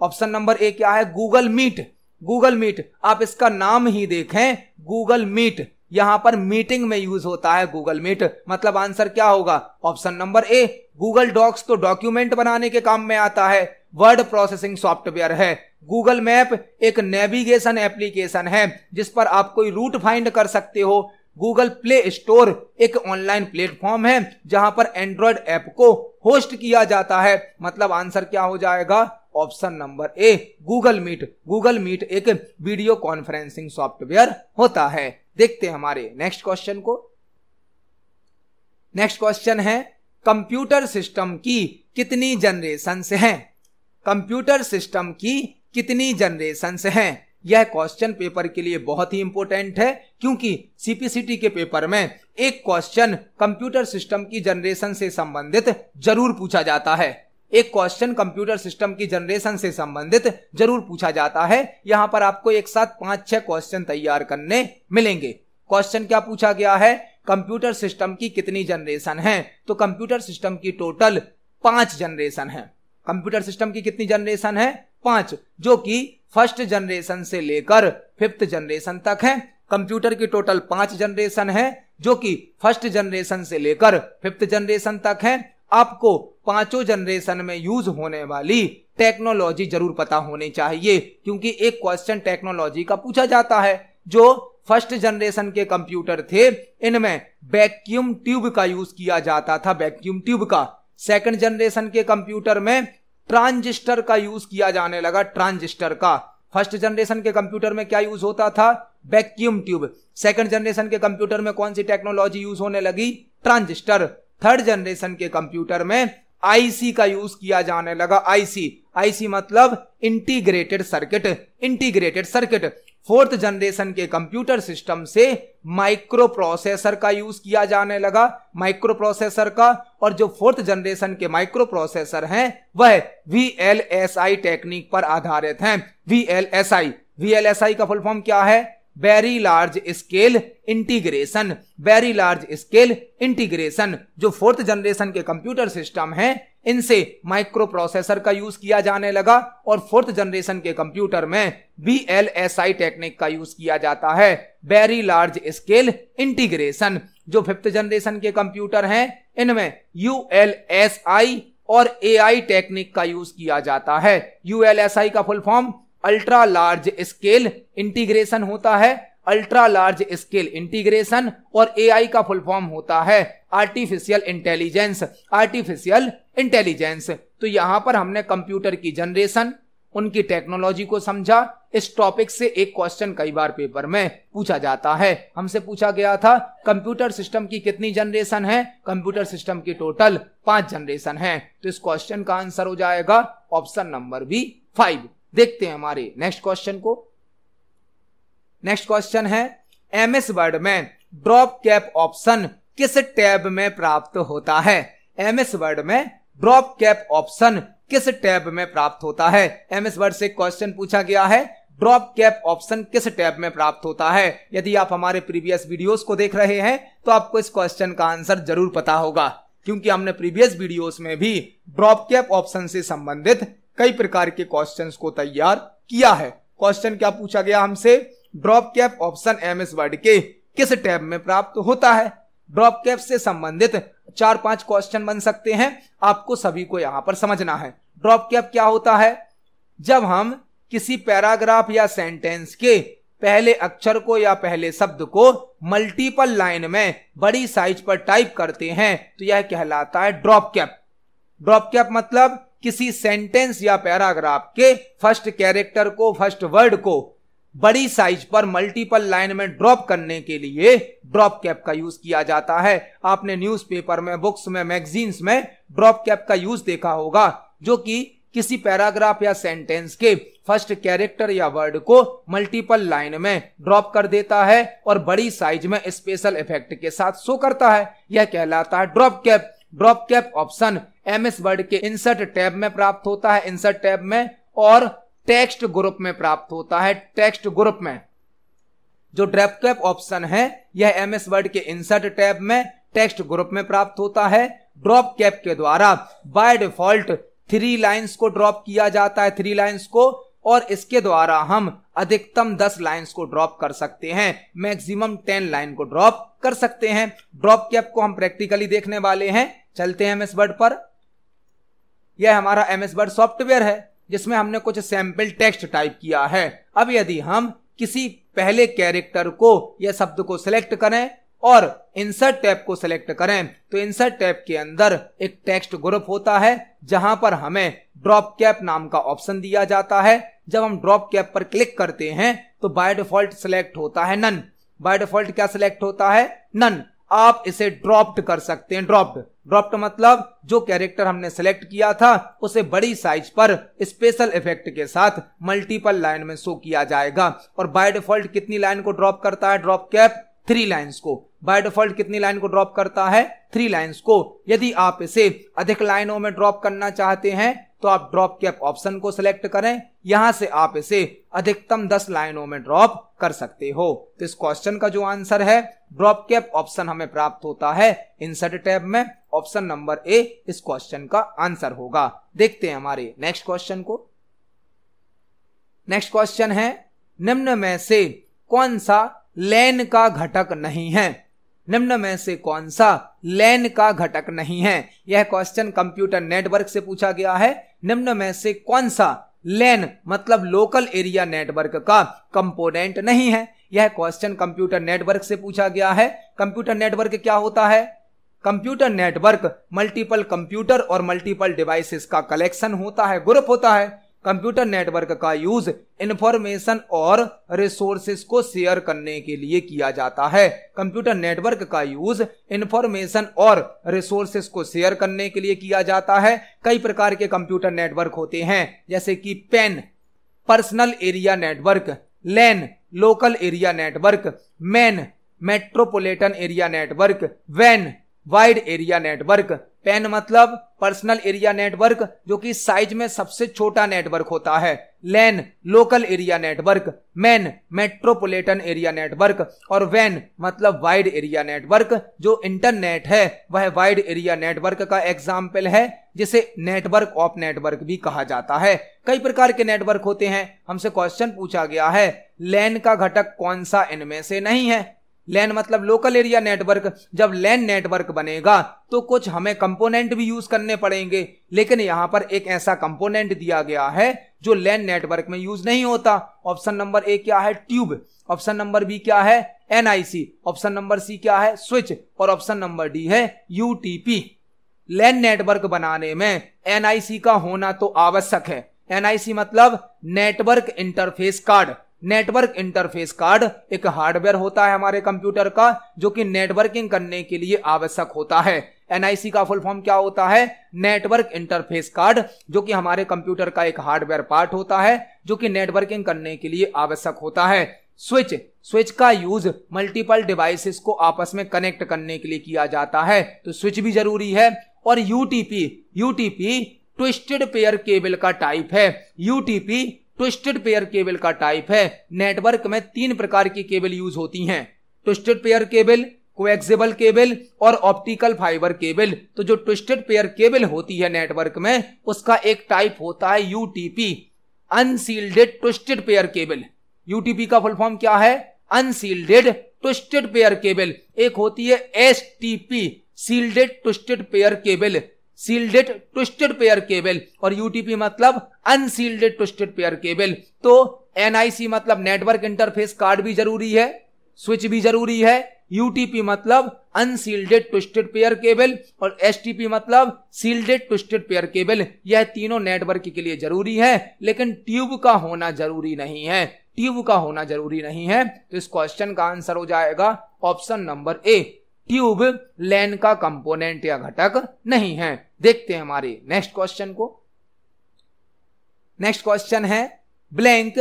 ऑप्शन नंबर ए क्या है गूगल मीट गूगल मीट आप इसका नाम ही देखें गूगल मीट यहां पर मीटिंग में यूज होता है गूगल मीट मतलब आंसर क्या होगा option number A Google Docs तो डॉक्यूमेंट बनाने के काम में आता है वर्ड प्रोसेसिंग सॉफ्टवेयर है गूगल मैप एक नेविगेशन एप्लीकेशन है जिस पर आप कोई रूट फाइंड कर सकते हो गूगल प्ले स्टोर एक ऑनलाइन प्लेटफॉर्म है जहां पर एंड्रॉयड ऐप को होस्ट किया जाता है मतलब आंसर क्या हो जाएगा option number A Google Meet Google Meet एक वीडियो कॉन्फ्रेंसिंग सॉफ्टवेयर होता है देखते हैं हमारे नेक्स्ट क्वेश्चन को नेक्स्ट क्वेश्चन है कंप्यूटर सिस्टम की कितनी जनरेशन है कंप्यूटर सिस्टम की कितनी जनरेशन हैं यह क्वेश्चन पेपर के लिए बहुत ही इंपॉर्टेंट है क्योंकि सीपीसीटी के पेपर में एक क्वेश्चन कंप्यूटर सिस्टम की जनरेशन से संबंधित जरूर पूछा जाता है एक क्वेश्चन कंप्यूटर सिस्टम की जनरेशन से संबंधित जरूर पूछा जाता है यहाँ पर आपको एक साथ पांच छह क्वेश्चन तैयार करने मिलेंगे क्वेश्चन क्या पूछा गया है कंप्यूटर सिस्टम की कितनी जनरेशन है तो कंप्यूटर सिस्टम की टोटल पांच जनरेशन है कंप्यूटर सिस्टम की कितनी जनरेशन है पांच जो कि फर्स्ट जनरेशन से लेकर फिफ्थ जनरेशन तक है कंप्यूटर की टोटल पांच जनरेशन है जो कि फर्स्ट जनरेशन से लेकर फिफ्थ जनरेशन तक है आपको पांचों जनरेशन में यूज होने वाली टेक्नोलॉजी जरूर पता होनी चाहिए क्योंकि एक क्वेश्चन टेक्नोलॉजी का पूछा जाता है जो फर्स्ट जनरेशन के कंप्यूटर थे इनमें वैक्यूम ट्यूब का यूज किया जाता था वैक्यूम ट्यूब का सेकंड जनरेशन के कंप्यूटर में ट्रांजिस्टर का यूज किया जाने लगा ट्रांजिस्टर का फर्स्ट जनरेशन के कंप्यूटर में क्या यूज होता था वैक्यूम ट्यूब सेकंड जनरेशन के कंप्यूटर में कौन सी टेक्नोलॉजी यूज होने लगी ट्रांजिस्टर थर्ड जनरेशन के कंप्यूटर में आईसी का यूज किया जाने लगा आईसी आईसी मतलब integrated circuit integrated circuit fourth generation के कंप्यूटर सिस्टम से माइक्रो प्रोसेसर का यूज किया जाने लगा माइक्रो प्रोसेसर का और जो फोर्थ जनरेशन के माइक्रो प्रोसेसर हैं वह V L S I technique पर आधारित हैं we L S I V L S I का फुल फॉर्म क्या है very large scale integration very large scale integration जो फोर्थ जनरेशन के कंप्यूटर सिस्टम हैं इनसे माइक्रो प्रोसेसर का यूज किया जाने लगा और फोर्थ जनरेशन के कंप्यूटर में V L S I technique का यूज किया जाता है वेरी लार्ज स्केल इंटीग्रेशन जो फिफ्थ जनरेशन के कंप्यूटर हैं इनमें यू एल एस आई और ए आई टेक्निक का यूज किया जाता है यू एल एस आई का full form ultra large scale integration होता है अल्ट्रा लार्ज स्केल इंटीग्रेशन और एआई का फुल फॉर्म होता है आर्टिफिशियल इंटेलिजेंस आर्टिफिशियल इंटेलिजेंस तो यहां पर हमने कंप्यूटर की जनरेशन उनकी टेक्नोलॉजी को समझा इस टॉपिक से एक क्वेश्चन कई बार पेपर में पूछा जाता है हमसे पूछा गया था कंप्यूटर सिस्टम की कितनी जनरेशन है कंप्यूटर सिस्टम की टोटल पांच जनरेशन है तो इस क्वेश्चन का आंसर हो जाएगा ऑप्शन नंबर बी फाइव देखते हैं हमारे नेक्स्ट क्वेश्चन को नेक्स्ट क्वेश्चन है एम एस वर्ड में ड्रॉप कैप ऑप्शन किस टैब में प्राप्त होता है एम एस वर्ड में ड्रॉप कैप ऑप्शन किस टैब में प्राप्त होता है एम एस वर्ड से क्वेश्चन पूछा गया है ड्रॉप कैप ऑप्शन किस टैब में प्राप्त होता है यदि आप हमारे प्रीवियस वीडियोस को देख रहे हैं तो आपको इस क्वेश्चन का आंसर जरूर पता होगा क्योंकि हमने प्रीवियस वीडियोस में भी ड्रॉप कैप ऑप्शन से संबंधित कई प्रकार के क्वेश्चन को तैयार किया है क्वेश्चन क्या पूछा गया हमसे drop cap option M S Word के किस टैब में प्राप्त होता है ड्रॉप कैप से संबंधित चार पांच क्वेश्चन बन सकते हैं आपको सभी को यहां पर समझना है ड्रॉप कैप क्या होता है जब हम किसी पैराग्राफ या सेंटेंस के पहले अक्षर को या पहले शब्द को मल्टीपल लाइन में बड़ी साइज पर टाइप करते हैं तो यह कहलाता है ड्रॉप कैप ड्रॉप कैप मतलब किसी सेंटेंस या पैराग्राफ के फर्स्ट कैरेक्टर को फर्स्ट वर्ड को बड़ी साइज पर मल्टीपल लाइन में ड्रॉप करने के लिए ड्रॉप कैप का यूज किया जाता है आपने न्यूज़पेपर में बुक्स में मैगजीन्स में ड्रॉप कैप का यूज देखा होगा जो कि किसी पैराग्राफ या सेंटेंस के फर्स्ट कैरेक्टर या वर्ड को मल्टीपल लाइन में ड्रॉप कर देता है और बड़ी साइज में स्पेशल इफेक्ट के साथ शो करता है यह कहलाता है drop cap drop cap option M S Word के इंसर्ट टैब में प्राप्त होता है इंसर्ट टैब में और टेक्स्ट ग्रुप में प्राप्त होता है टेक्स्ट ग्रुप में जो ड्रैप कैप ऑप्शन है यह एम एस वर्ड के इंसर्ट टैब में टेक्स्ट ग्रुप में प्राप्त होता है ड्रॉप कैप के द्वारा बाय डिफॉल्ट थ्री लाइंस को ड्रॉप किया जाता है थ्री लाइंस को और इसके द्वारा हम अधिकतम दस लाइंस को ड्रॉप कर सकते हैं मैक्सिमम टेन लाइन को ड्रॉप कर सकते हैं ड्रॉप कैप को हम प्रैक्टिकली देखने वाले हैं चलते हैं एम एस वर्ड पर यह हमारा एम एस वर्ड सॉफ्टवेयर है जिसमें हमने कुछ सैंपल टेक्स्ट टाइप किया है अब यदि हम किसी पहले कैरेक्टर को या शब्द को सिलेक्ट करें और इंसर्ट टैब को सिलेक्ट करें तो इंसर्ट टैब के अंदर एक टेक्स्ट ग्रुप होता है जहां पर हमें ड्रॉप कैप नाम का ऑप्शन दिया जाता है जब हम ड्रॉप कैप पर क्लिक करते हैं तो बाय डिफॉल्ट सिलेक्ट होता है नन बाय डिफॉल्ट क्या सिलेक्ट होता है नन आप इसे ड्रॉप्ड कर सकते हैं ड्रॉप्ड ड्रॉप्ट मतलब जो कैरेक्टर हमने सेलेक्ट किया था उसे बड़ी साइज पर स्पेशल इफेक्ट के साथ मल्टीपल लाइन में शो किया जाएगा और बाय डिफॉल्ट कितनी लाइन को ड्रॉप करता है ड्रॉप कैप थ्री लाइंस को बाय डिफॉल्ट कितनी लाइन को ड्रॉप करता है थ्री लाइंस को यदि आप इसे अधिक लाइनों में ड्रॉप करना चाहते हैं तो आप ड्रॉप कैप ऑप्शन को सिलेक्ट करें यहां से आप इसे अधिकतम 10 लाइनों में ड्रॉप कर सकते हो तो इस क्वेश्चन का जो आंसर है ड्रॉप कैप ऑप्शन हमें प्राप्त होता है इंसर्ट टैब में ऑप्शन नंबर ए इस क्वेश्चन का आंसर होगा देखते हैं हमारे नेक्स्ट क्वेश्चन को नेक्स्ट क्वेश्चन है निम्न में से कौन सा लेन का घटक नहीं है निम्न में से कौन सा लैन का घटक नहीं है यह क्वेश्चन कंप्यूटर नेटवर्क से पूछा गया है निम्न में से कौन सा लैन मतलब लोकल एरिया नेटवर्क का कंपोनेंट नहीं है यह क्वेश्चन कंप्यूटर नेटवर्क से पूछा गया है कंप्यूटर नेटवर्क क्या होता है कंप्यूटर नेटवर्क मल्टीपल कंप्यूटर और मल्टीपल डिवाइसेस का कलेक्शन होता है ग्रुप होता है कंप्यूटर नेटवर्क का यूज इंफॉर्मेशन और रिसोर्सेस को शेयर करने के लिए किया जाता है कंप्यूटर नेटवर्क का यूज इंफॉर्मेशन और रिसोर्सेस को शेयर करने के लिए किया जाता है कई प्रकार के कंप्यूटर नेटवर्क होते हैं जैसे कि PAN personal area network LAN local area network MAN metropolitan area network वैन वाइड एरिया नेटवर्क पेन मतलब पर्सनल एरिया नेटवर्क जो कि साइज में सबसे छोटा नेटवर्क होता है LAN local area network MAN metropolitan area network और वैन मतलब वाइड एरिया नेटवर्क जो इंटरनेट है वह वाइड एरिया नेटवर्क का एग्जाम्पल है जिसे नेटवर्क ऑफ नेटवर्क भी कहा जाता है कई प्रकार के नेटवर्क होते हैं हमसे क्वेश्चन पूछा गया है लैन का घटक कौन सा इनमें से नहीं है लैन मतलब लोकल एरिया नेटवर्क जब लैन नेटवर्क बनेगा तो कुछ हमें कंपोनेंट भी यूज करने पड़ेंगे लेकिन यहां पर एक ऐसा कंपोनेंट दिया गया है जो लैन नेटवर्क में यूज नहीं होता ऑप्शन नंबर ए क्या है ट्यूब ऑप्शन नंबर बी क्या है एनआईसी ऑप्शन नंबर सी क्या है स्विच और ऑप्शन नंबर डी है यूटीपी लैन नेटवर्क बनाने में एनआईसी का होना तो आवश्यक है एनआईसी मतलब network interface card network interface card एक हार्डवेयर होता है हमारे कंप्यूटर का जो कि नेटवर्किंग करने के लिए आवश्यक होता है एनआईसी का फुल फॉर्म क्या होता है नेटवर्क इंटरफेस कार्ड जो कि हमारे कंप्यूटर का एक हार्डवेयर पार्ट होता है जो कि नेटवर्किंग करने के लिए आवश्यक होता है स्विच स्विच का यूज मल्टीपल डिवाइसेस को आपस में कनेक्ट करने के लिए किया जाता है तो स्विच भी जरूरी है और UTP UTP twisted pair cable का टाइप है यूटीपी ट्विस्टेड पेयर केबल का टाइप है नेटवर्क में तीन प्रकार की केबल यूज होती हैं twisted pair cable coaxial cable और ऑप्टिकल फाइबर केबल तो जो ट्विस्टेड पेयर केबल होती है नेटवर्क में उसका एक टाइप होता है UTP unshielded twisted pair cable UTP का फुल फॉर्म क्या है अनसील्डेड ट्विस्टेड पेयर केबल एक होती है S shielded twisted pair cable shielded twisted pair cable और यूटीपी मतलब अनसील्डेड ट्विस्टेड पेयर केबल तो एनआईसी मतलब नेटवर्क इंटरफेस कार्ड भी जरूरी है स्विच भी जरूरी है यूटीपी मतलब अनसील्डेड ट्विस्टेड पेयर केबल और एसटीपी मतलब सील्डेड ट्विस्टेड पेयर केबल यह तीनों नेटवर्क के लिए जरूरी है लेकिन ट्यूब का होना जरूरी नहीं है ट्यूब का होना जरूरी नहीं है तो इस क्वेश्चन का आंसर हो जाएगा option number A tube LAN का कंपोनेंट या घटक नहीं है देखते हैं हमारे नेक्स्ट क्वेश्चन को नेक्स्ट क्वेश्चन है ब्लैंक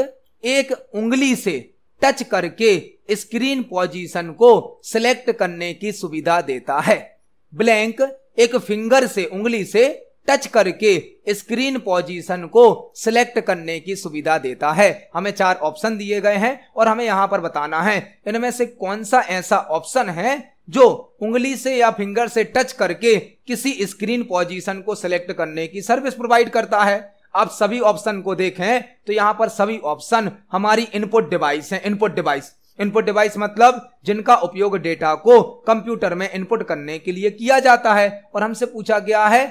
एक उंगली से टच करके स्क्रीन पोजीशन को सिलेक्ट करने की सुविधा देता है ब्लैंक एक फिंगर से उंगली से टच करके स्क्रीन पोजीशन को सिलेक्ट करने की सुविधा देता है हमें चार ऑप्शन दिए गए हैं और हमें यहां पर बताना है इनमें से कौन सा ऐसा ऑप्शन है जो उंगली से या फिंगर से टच करके किसी स्क्रीन पोजीशन को सिलेक्ट करने की सर्विस प्रोवाइड करता है आप सभी ऑप्शन को देखें तो यहां पर सभी ऑप्शन हमारी इनपुट डिवाइस है इनपुट डिवाइस इनपुट डिवाइस मतलब जिनका उपयोग डेटा को कंप्यूटर में इनपुट करने के लिए किया जाता है और हमसे पूछा गया है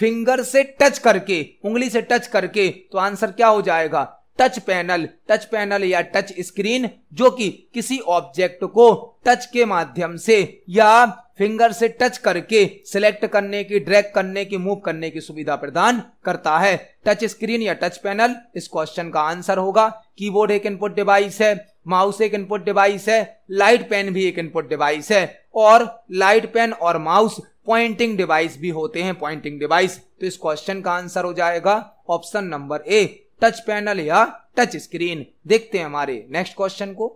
फिंगर से टच करके उंगली से टच करके तो आंसर क्या हो जाएगा टच पैनल टच पैनल या टच स्क्रीन जो कि किसी ऑब्जेक्ट को टच के माध्यम से या फिंगर से टच करके सिलेक्ट करने की ड्रैग करने की मूव करने की सुविधा प्रदान करता है टच स्क्रीन या टच पैनल इस क्वेश्चन का आंसर होगा कीबोर्ड एक इनपुट डिवाइस है माउस एक इनपुट डिवाइस है लाइट पेन भी एक इनपुट डिवाइस है और लाइट पेन और माउस पॉइंटिंग डिवाइस भी होते हैं पॉइंटिंग डिवाइस तो इस क्वेश्चन का आंसर हो जाएगा option number A touch panel या टच स्क्रीन देखते हैं हमारे नेक्स्ट क्वेश्चन को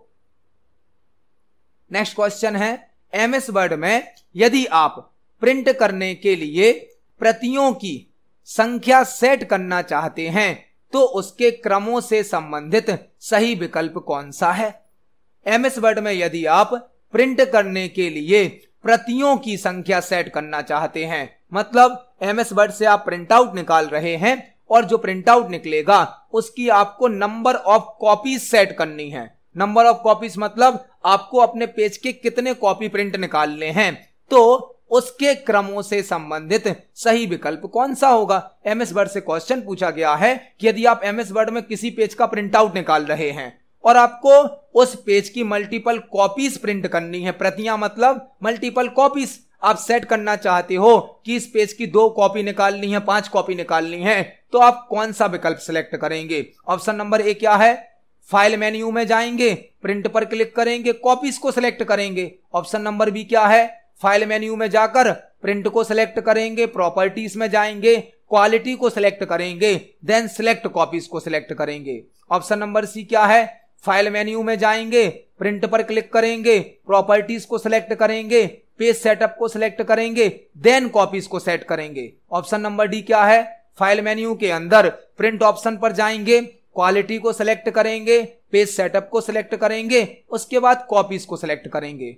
नेक्स्ट क्वेश्चन है एमएस वर्ड में यदि आप प्रिंट करने के लिए प्रतियों की संख्या सेट करना चाहते हैं तो उसके क्रमों से संबंधित सही विकल्प कौन सा है एमएस वर्ड में यदि आप प्रिंट करने के लिए प्रतियों की संख्या सेट करना चाहते हैं मतलब एमएस वर्ड से आप प्रिंट आउट निकाल रहे हैं और जो प्रिंट आउट निकलेगा उसकी आपको नंबर ऑफ कॉपीज सेट करनी है नंबर ऑफ कॉपीज मतलब आपको अपने पेज के कितने कॉपी प्रिंट निकालने हैं तो उसके क्रमों से संबंधित सही विकल्प कौन सा होगा एम एस वर्ड से क्वेश्चन पूछा गया है कि यदि आप एम एस वर्ड में किसी पेज का प्रिंट आउट निकाल रहे हैं और आपको उस पेज की मल्टीपल कॉपीज प्रिंट करनी है प्रतियां मतलब मल्टीपल कॉपीज आप सेट करना चाहते हो कि इस पेज की दो कॉपी निकालनी है पांच कॉपी निकालनी है तो आप कौन सा विकल्प सिलेक्ट करेंगे ऑप्शन नंबर ए क्या है फाइल मेन्यू में जाएंगे प्रिंट पर क्लिक करेंगे कॉपीज को सिलेक्ट करेंगे ऑप्शन नंबर बी क्या है फाइल मेन्यू में जाकर प्रिंट को सिलेक्ट करेंगे प्रॉपर्टीज में जाएंगे क्वालिटी को सिलेक्ट करेंगे देन सिलेक्ट कॉपीज को सिलेक्ट करेंगे ऑप्शन नंबर सी क्या है फाइल मेन्यू में जाएंगे प्रिंट पर क्लिक करेंगे प्रॉपर्टीज को सिलेक्ट करेंगे पेज सेटअप को सिलेक्ट करेंगे देन कॉपीज को सेट करेंगे ऑप्शन नंबर डी क्या है फाइल मेन्यू के अंदर प्रिंट ऑप्शन पर जाएंगे क्वालिटी को सिलेक्ट करेंगे पेज सेटअप को सिलेक्ट करेंगे उसके बाद कॉपीज को सिलेक्ट करेंगे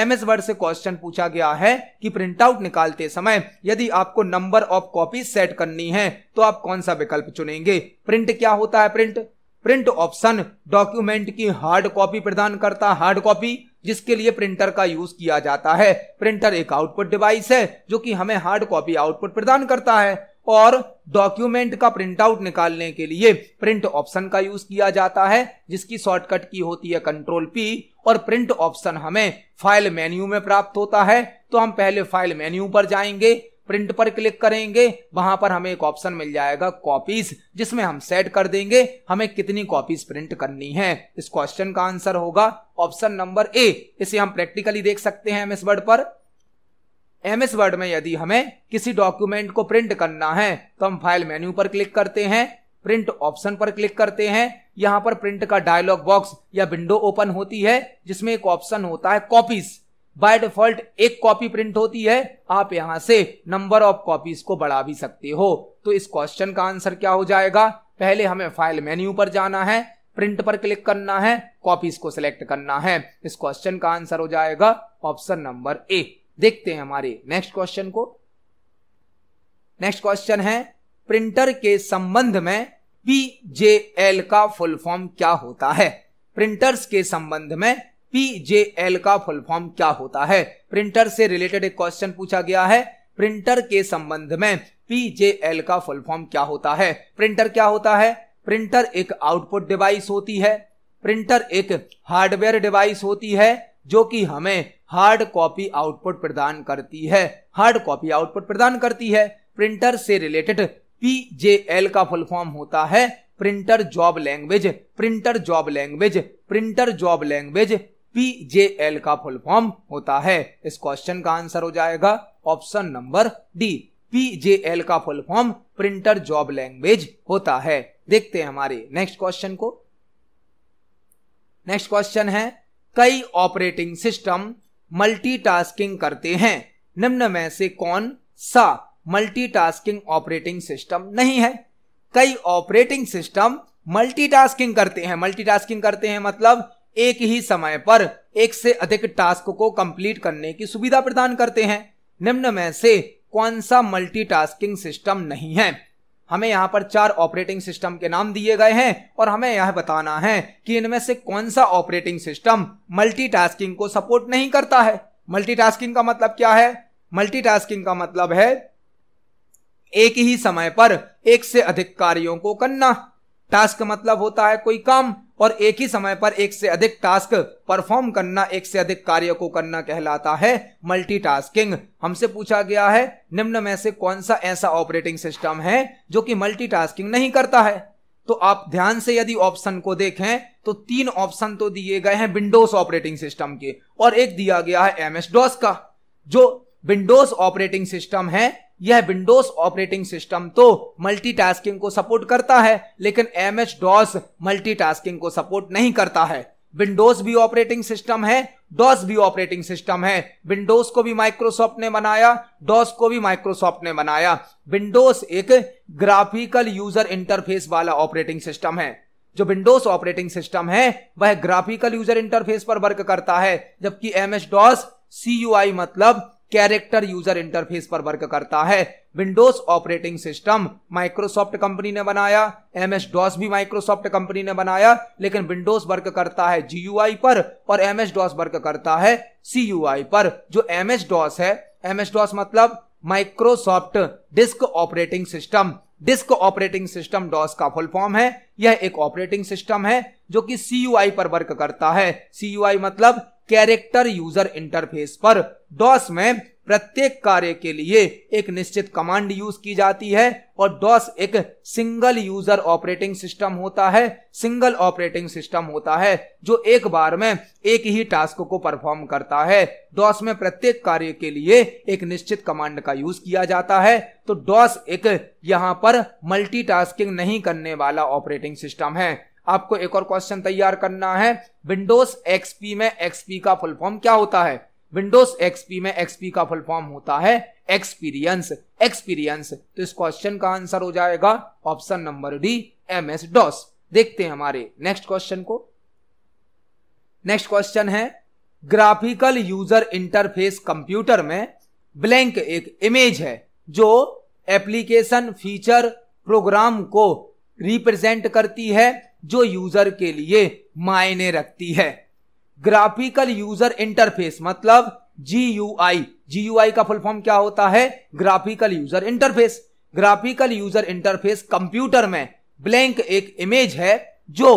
एम एस वर्ड से क्वेश्चन पूछा गया है कि प्रिंट आउट निकालते समय यदि आपको नंबर ऑफ कॉपी सेट करनी है तो आप कौन सा विकल्प चुनेंगे प्रिंट क्या होता है प्रिंट प्रिंट ऑप्शन डॉक्यूमेंट की हार्ड कॉपी प्रदान करता हार्ड कॉपी जिसके लिए प्रिंटर का यूज किया जाता है प्रिंटर एक आउटपुट डिवाइस है जो कि हमें हार्ड कॉपी आउटपुट प्रदान करता है और डॉक्यूमेंट का प्रिंट आउट निकालने के लिए प्रिंट ऑप्शन का यूज किया जाता है जिसकी शॉर्टकट की होती है कंट्रोल पी और प्रिंट ऑप्शन हमें फाइल मेन्यू में प्राप्त होता है तो हम पहले फाइल मेन्यू पर जाएंगे प्रिंट पर क्लिक करेंगे वहां पर हमें एक ऑप्शन मिल जाएगा कॉपीज जिसमें हम सेट कर देंगे हमें कितनी कॉपीज प्रिंट करनी है इस क्वेश्चन का आंसर होगा ऑप्शन नंबर ए इसे हम प्रैक्टिकली देख सकते हैं एमएस वर्ड पर एम एस वर्ड में यदि हमें किसी डॉक्यूमेंट को प्रिंट करना है तो हम फाइल मेन्यू पर क्लिक करते हैं प्रिंट ऑप्शन पर क्लिक करते हैं यहाँ पर प्रिंट का डायलॉग बॉक्स या विंडो ओपन होती है जिसमें एक ऑप्शन होता है कॉपीज बाय डिफॉल्ट एक कॉपी प्रिंट होती है आप यहाँ से नंबर ऑफ कॉपीज को बढ़ा भी सकते हो तो इस क्वेश्चन का आंसर क्या हो जाएगा पहले हमें फाइल मेन्यू पर जाना है प्रिंट पर क्लिक करना है कॉपीज को सिलेक्ट करना है इस क्वेश्चन का आंसर हो जाएगा ऑप्शन नंबर ए देखते हैं हमारे नेक्स्ट क्वेश्चन को नेक्स्ट क्वेश्चन है प्रिंटर के संबंध में एल का फुल फॉर्म क्या होता है प्रिंटर्स के संबंध में एल का फुल फॉर्म क्या होता है प्रिंटर से रिलेटेड एक क्वेश्चन पूछा गया है प्रिंटर के संबंध में पी जे एल का फुल फॉर्म क्या होता है प्रिंटर क्या होता है प्रिंटर एक आउटपुट डिवाइस होती है प्रिंटर एक हार्डवेयर डिवाइस होती है जो कि हमें हार्ड कॉपी आउटपुट प्रदान करती है हार्ड कॉपी आउटपुट प्रदान करती है प्रिंटर से रिलेटेड पीजेएल का फुल फॉर्म होता है printer job language printer job language printer job language PJL का फुल फॉर्म होता है इस क्वेश्चन का आंसर हो जाएगा ऑप्शन नंबर डी पीजेएल का full form printer job language होता है देखते हैं हमारे नेक्स्ट क्वेश्चन को नेक्स्ट क्वेश्चन है कई ऑपरेटिंग सिस्टम मल्टीटास्किंग करते हैं निम्न में से कौन सा मल्टीटास्किंग ऑपरेटिंग सिस्टम नहीं है कई ऑपरेटिंग सिस्टम मल्टीटास्किंग करते हैं मल्टीटास्किंग करते हैं मतलब एक ही समय पर एक से अधिक टास्क को कंप्लीट करने की सुविधा प्रदान करते हैं निम्न में से कौन सा मल्टीटास्किंग सिस्टम नहीं है हमें यहाँ पर चार ऑपरेटिंग सिस्टम के नाम दिए गए हैं और हमें यह बताना है कि इनमें से कौन सा ऑपरेटिंग सिस्टम मल्टीटास्किंग को सपोर्ट नहीं करता है मल्टीटास्किंग का मतलब क्या है मल्टीटास्किंग का मतलब है एक ही समय पर एक से अधिक कार्यों को करना टास्क मतलब होता है कोई काम और एक ही समय पर एक से अधिक टास्क परफॉर्म करना एक से अधिक कार्य को करना कहलाता है मल्टीटास्किंग हमसे पूछा गया है निम्न में से कौन सा ऐसा ऑपरेटिंग सिस्टम है जो कि मल्टीटास्किंग नहीं करता है तो आप ध्यान से यदि ऑप्शन को देखें तो तीन ऑप्शन तो दिए गए हैं विंडोज ऑपरेटिंग सिस्टम के और एक दिया गया है एमएस डॉस का जो विंडोज ऑपरेटिंग सिस्टम है यह विंडोज ऑपरेटिंग सिस्टम तो मल्टीटास्किंग को सपोर्ट करता है लेकिन एम एच डॉस मल्टीटास्किंग को सपोर्ट नहीं करता है विंडोज भी ऑपरेटिंग सिस्टम है डॉस भी ऑपरेटिंग सिस्टम है विंडोज को भी माइक्रोसॉफ्ट ने बनाया डॉस को भी माइक्रोसॉफ्ट ने बनाया विंडोज एक ग्राफिकल यूजर इंटरफेस वाला ऑपरेटिंग सिस्टम है जो विंडोज ऑपरेटिंग सिस्टम है वह ग्राफिकल यूजर इंटरफेस पर वर्क करता है जबकि एम एच डॉस सी मतलब कैरेक्टर यूजर इंटरफेस पर वर्क करता है Windows operating system Microsoft company ने बनाया एम एस डॉस भी माइक्रोसॉफ्ट कंपनी ने बनाया लेकिन विंडोज वर्क करता है जी पर और एम एस डॉस वर्क करता है सी पर जो एम एस डॉस है एम एस डॉस मतलब Microsoft disk operating system disk operating system DOS का फुल फॉर्म है यह एक ऑपरेटिंग सिस्टम है जो कि सी पर वर्क करता है सी मतलब कैरेक्टर यूजर इंटरफेस पर डॉस में प्रत्येक कार्य के लिए एक निश्चित कमांड यूज की जाती है और डॉस एक सिंगल यूजर ऑपरेटिंग सिस्टम होता है सिंगल ऑपरेटिंग सिस्टम होता है जो एक बार में एक ही टास्क को परफॉर्म करता है डॉस में प्रत्येक कार्य के लिए एक निश्चित कमांड का यूज किया जाता है तो डॉस एक यहाँ पर मल्टीटास्किंग नहीं करने वाला ऑपरेटिंग सिस्टम है आपको एक और क्वेश्चन तैयार करना है विंडोज एक्सपी में एक्सपी का फुल फॉर्म क्या होता है विंडोज एक्सपी में एक्सपी का फुल फॉर्म होता है एक्सपीरियंस एक्सपीरियंस तो इस क्वेश्चन का आंसर हो जाएगा option number D M S DOS देखते हैं हमारे नेक्स्ट क्वेश्चन को नेक्स्ट क्वेश्चन है ग्राफिकल यूजर इंटरफेस कंप्यूटर में ब्लैंक एक इमेज है जो एप्लीकेशन फीचर प्रोग्राम को रिप्रेजेंट करती है जो यूजर के लिए मायने रखती है ग्राफिकल यूजर इंटरफेस मतलब जी यू आई जी यू आई का फुल फॉर्म क्या होता है graphical user interface graphical user interface computer में ब्लैंक एक इमेज है जो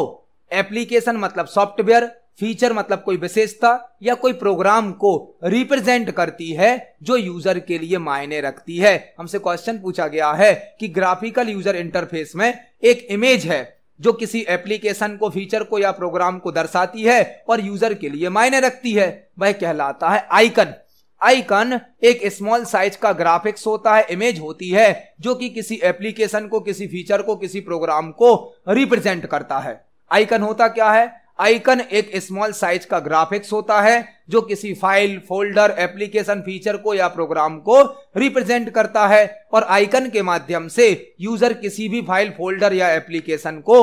एप्लीकेशन मतलब सॉफ्टवेयर फीचर मतलब कोई विशेषता या कोई प्रोग्राम को रिप्रेजेंट करती है जो यूजर के लिए मायने रखती है हमसे क्वेश्चन पूछा गया है कि ग्राफिकल यूजर इंटरफेस में एक इमेज है जो किसी एप्लीकेशन को फीचर को या प्रोग्राम को दर्शाती है और यूजर के लिए मायने रखती है वह कहलाता है आइकन आइकन एक स्मॉल साइज का ग्राफिक्स होता है इमेज होती है जो कि किसी एप्लीकेशन को किसी फीचर को किसी प्रोग्राम को रिप्रेजेंट करता है आइकन होता क्या है आइकन एक स्मॉल साइज का ग्राफिक्स होता है जो किसी फाइल फोल्डर एप्लीकेशन फीचर को या प्रोग्राम को रिप्रेजेंट करता है और आइकन के माध्यम से यूजर किसी भी फाइल फोल्डर या एप्लीकेशन को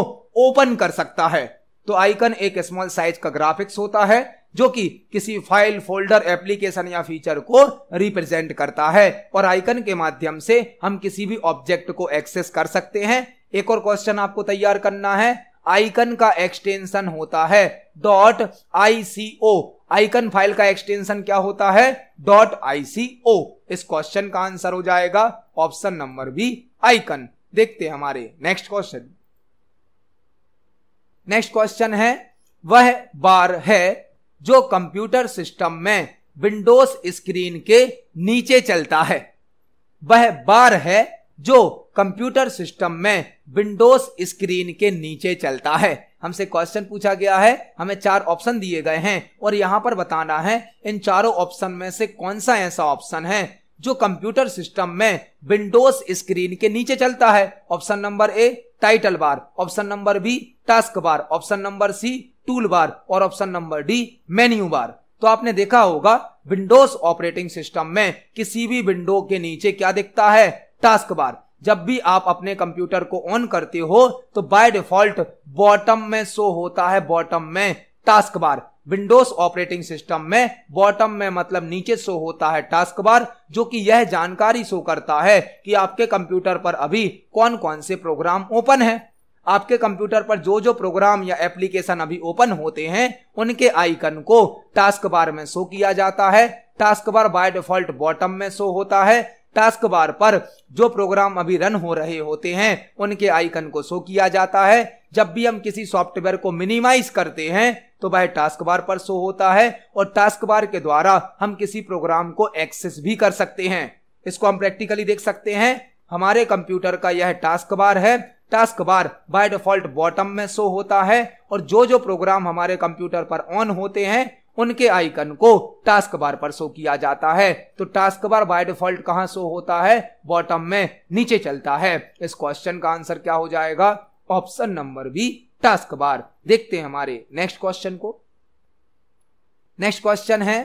ओपन कर सकता है तो आइकन एक स्मॉल साइज का ग्राफिक्स होता है जो कि किसी फाइल फोल्डर एप्लीकेशन या फीचर को रिप्रेजेंट करता है और आइकन के माध्यम से हम किसी भी ऑब्जेक्ट को एक्सेस कर सकते हैं एक और क्वेश्चन आपको तैयार करना है आइकन का एक्सटेंशन होता है dot I C O icon file का एक्सटेंशन क्या होता है डॉट आईसीओ इस क्वेश्चन का आंसर हो जाएगा ऑप्शन नंबर बी आइकन देखते हैं हमारे नेक्स्ट क्वेश्चन नेक्स्ट क्वेश्चन है वह बार है जो कंप्यूटर सिस्टम में विंडोज स्क्रीन के नीचे चलता है वह बार है जो कंप्यूटर सिस्टम में विंडोज स्क्रीन के नीचे चलता है हमसे क्वेश्चन पूछा गया है हमें चार ऑप्शन दिए गए हैं और यहाँ पर बताना है इन चारों ऑप्शन में से कौन सा ऐसा ऑप्शन है जो कंप्यूटर सिस्टम में विंडोज स्क्रीन के नीचे चलता है option number A title bar option number B task bar option number C tool bar और option number D menu bar तो आपने देखा होगा विंडोज ऑपरेटिंग सिस्टम में किसी भी विंडो के नीचे क्या दिखता है टास्क बार जब भी आप अपने कंप्यूटर को ऑन करते हो तो बाय डिफॉल्ट बॉटम में शो होता है बॉटम में task bar Windows operating system में बॉटम में मतलब नीचे शो होता है टास्क बार जो कि यह जानकारी शो करता है कि आपके कंप्यूटर पर अभी कौन कौन से प्रोग्राम ओपन है आपके कंप्यूटर पर जो जो प्रोग्राम या एप्लीकेशन अभी ओपन होते हैं उनके आइकन को टास्क बार में शो किया जाता है task bar by default bottom में शो होता है टास्क बार पर जो प्रोग्राम अभी रन हो रहे होते हैं उनके आइकन को शो किया जाता है जब भी हम किसी सॉफ्टवेयर को मिनिमाइज करते हैं तो वह टास्क बार पर शो होता है और टास्क बार के द्वारा हम किसी प्रोग्राम को एक्सेस भी कर सकते हैं इसको हम प्रैक्टिकली देख सकते हैं हमारे कंप्यूटर का यह टास्क बार है task bar by default bottom में शो होता है और जो जो प्रोग्राम हमारे कंप्यूटर पर ऑन होते हैं उनके आइकन को टास्क बार पर शो किया जाता है तो टास्क बार बाय डिफॉल्ट कहाँ शो होता है बॉटम में नीचे चलता है इस क्वेश्चन का आंसर क्या हो जाएगा option number B task bar देखते हैं हमारे नेक्स्ट क्वेश्चन को नेक्स्ट क्वेश्चन है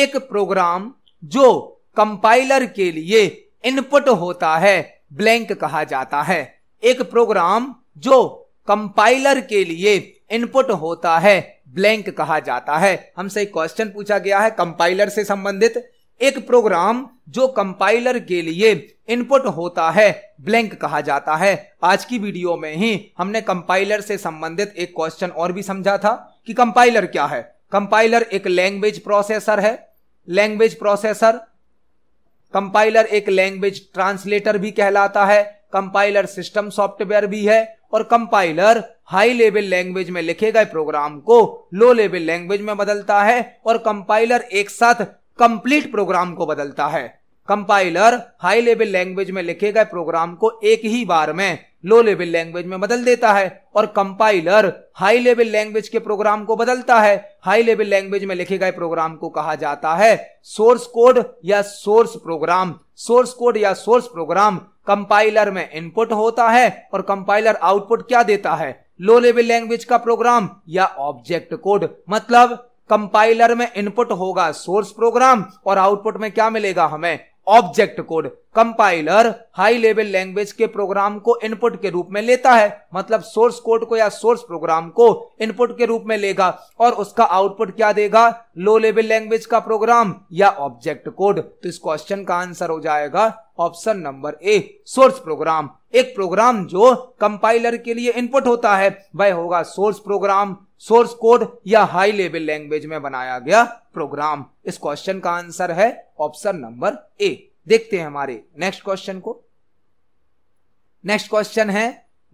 एक प्रोग्राम जो कंपाइलर के लिए इनपुट होता है ब्लैंक कहा जाता है एक प्रोग्राम जो कंपाइलर के लिए इनपुट होता है ब्लैंक कहा जाता है हमसे एक क्वेश्चन पूछा गया है कंपाइलर से संबंधित एक प्रोग्राम जो कंपाइलर के लिए इनपुट होता है ब्लैंक कहा जाता है आज की वीडियो में ही हमने कंपाइलर से संबंधित एक क्वेश्चन और भी समझा था कि कंपाइलर क्या है कंपाइलर एक लैंग्वेज प्रोसेसर है लैंग्वेज प्रोसेसर कंपाइलर एक लैंग्वेज ट्रांसलेटर भी कहलाता है कंपाइलर सिस्टम सॉफ्टवेयर भी है और कंपाइलर हाई लेवल लैंग्वेज में लिखे गए प्रोग्राम को लो लेवल लैंग्वेज में बदलता है और कंपाइलर एक साथ कंप्लीट प्रोग्राम को बदलता है कंपाइलर हाई लेवल लैंग्वेज में लिखे गए प्रोग्राम को एक ही बार में लो लेवल लैंग्वेज में बदल देता है और कंपाइलर हाई लेवल लैंग्वेज के प्रोग्राम को बदलता है हाई लेवल लैंग्वेज में लिखे गए प्रोग्राम को कहा जाता है सोर्स कोड या सोर्स प्रोग्राम सोर्स कोड या सोर्स प्रोग्राम कंपाइलर में इनपुट होता है और कंपाइलर आउटपुट क्या देता है लो लेवल लैंग्वेज का प्रोग्राम या ऑब्जेक्ट कोड मतलब कंपाइलर में इनपुट होगा सोर्स प्रोग्राम और आउटपुट में क्या मिलेगा हमें object code compiler high level language के प्रोग्राम को इनपुट के रूप में लेता है मतलब सोर्स कोड को या सोर्स प्रोग्राम को इनपुट के रूप में लेगा और उसका आउटपुट क्या देगा लो लेवल लैंग्वेज का प्रोग्राम या ऑब्जेक्ट कोड तो इस क्वेश्चन का आंसर हो जाएगा option number A source program एक प्रोग्राम जो कंपाइलर के लिए इनपुट होता है वह होगा सोर्स प्रोग्राम सोर्स कोड या हाई लेवल लैंग्वेज में बनाया गया प्रोग्राम इस क्वेश्चन का आंसर है ऑप्शन नंबर ए देखते हैं हमारे नेक्स्ट क्वेश्चन को नेक्स्ट क्वेश्चन है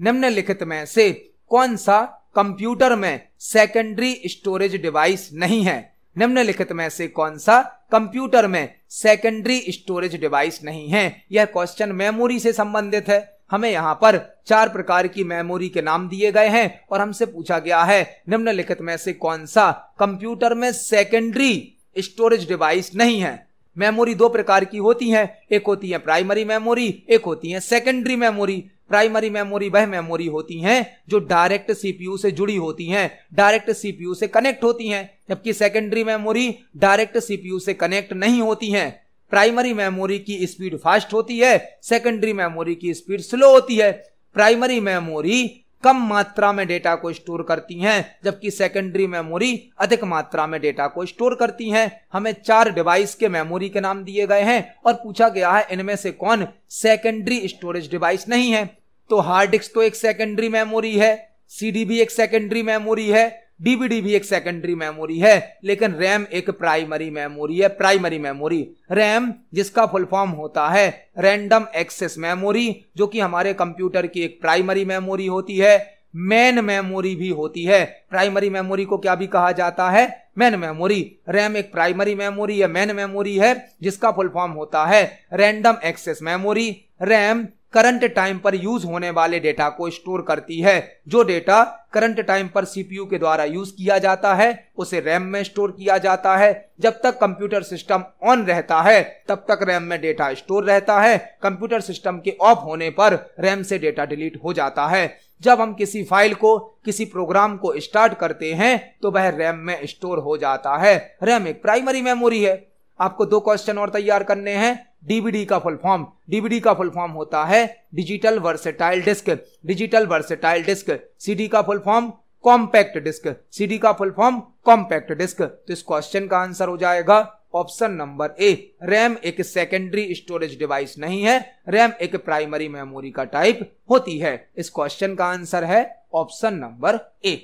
निम्नलिखित में से कौन सा कंप्यूटर में सेकेंडरी स्टोरेज डिवाइस नहीं है निम्नलिखित में से कौन सा कंप्यूटर में सेकेंडरी स्टोरेज डिवाइस नहीं है यह क्वेश्चन मेमोरी से संबंधित है हमें यहाँ पर चार प्रकार की मेमोरी के नाम दिए गए हैं और हमसे पूछा गया है निम्नलिखित में से कौन सा कंप्यूटर में सेकेंडरी स्टोरेज डिवाइस नहीं है मेमोरी दो प्रकार की होती है एक होती है प्राइमरी मेमोरी एक होती है सेकेंडरी मेमोरी प्राइमरी मेमोरी वह मेमोरी होती हैं जो डायरेक्ट सीपीयू से जुड़ी होती हैं डायरेक्ट सीपीयू से कनेक्ट होती हैं जबकि सेकेंडरी मेमोरी डायरेक्ट सीपीयू से कनेक्ट नहीं होती हैं प्राइमरी मेमोरी की स्पीड फास्ट होती है सेकेंडरी मेमोरी की स्पीड स्लो होती है प्राइमरी मेमोरी कम मात्रा में डेटा को स्टोर करती हैं जबकि सेकेंडरी मेमोरी अधिक मात्रा में डेटा को स्टोर करती हैं हमें चार डिवाइस के मेमोरी के नाम दिए गए हैं और पूछा गया है इनमें से कौन सेकेंडरी स्टोरेज डिवाइस नहीं है तो हार्ड डिस्क तो एक सेकेंडरी मेमोरी है सीडी भी एक सेकेंडरी मेमोरी है डीवीडी भी एक सेकेंडरी मेमोरी है लेकिन रैम एक प्राइमरी मेमोरी है प्राइमरी मेमोरी रैम जिसका फुल फॉर्म होता है रैंडम एक्सेस मेमोरी जो कि हमारे कंप्यूटर की एक प्राइमरी मेमोरी होती है मेन मेमोरी भी होती है प्राइमरी मेमोरी को क्या भी कहा जाता है मैन मेमोरी रैम एक प्राइमरी मेमोरी या मैन मेमोरी है जिसका फुल फॉर्म होता है random access memory RAM current time पर यूज होने वाले डेटा को स्टोर करती है जो डेटा करंट टाइम पर सीपीयू के द्वारा यूज किया जाता है उसे रैम में स्टोर किया जाता है जब तक कंप्यूटर सिस्टम ऑन रहता है तब तक रैम में डेटा स्टोर रहता है कंप्यूटर सिस्टम के ऑफ होने पर रैम से डेटा डिलीट हो जाता है जब हम किसी फाइल को किसी प्रोग्राम को स्टार्ट करते हैं तो वह रैम में स्टोर हो जाता है रैम एक प्राइमरी मेमोरी है आपको दो क्वेश्चन और तैयार करने हैं डीबीडी का फुल फॉर्म डीवीडी का फुल फॉर्म होता है digital versatile disc digital versatile disc CD का full form compact disc CD का फुल फॉर्म कॉम्पैक्ट डिस्क तो इस क्वेश्चन का आंसर हो जाएगा ऑप्शन नंबर ए रैम एक सेकेंडरी स्टोरेज डिवाइस नहीं है रैम एक प्राइमरी मेमोरी का टाइप होती है इस क्वेश्चन का आंसर है ऑप्शन नंबर ए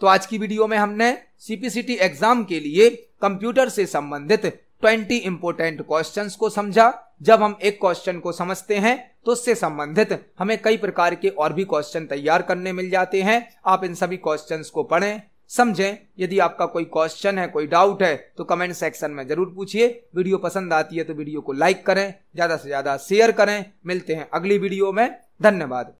तो आज की वीडियो में हमने सीपीसीटी एग्जाम के लिए कंप्यूटर से संबंधित ट्वेंटी इंपोर्टेंट क्वेश्चन को समझा जब हम एक क्वेश्चन को समझते हैं तो उससे संबंधित हमें कई प्रकार के और भी क्वेश्चन तैयार करने मिल जाते हैं आप इन सभी क्वेश्चन को पढ़ें समझें यदि आपका कोई क्वेश्चन है कोई डाउट है तो कमेंट सेक्शन में जरूर पूछिए वीडियो पसंद आती है तो वीडियो को लाइक करें ज़्यादा से ज़्यादा शेयर करें मिलते हैं अगली वीडियो में धन्यवाद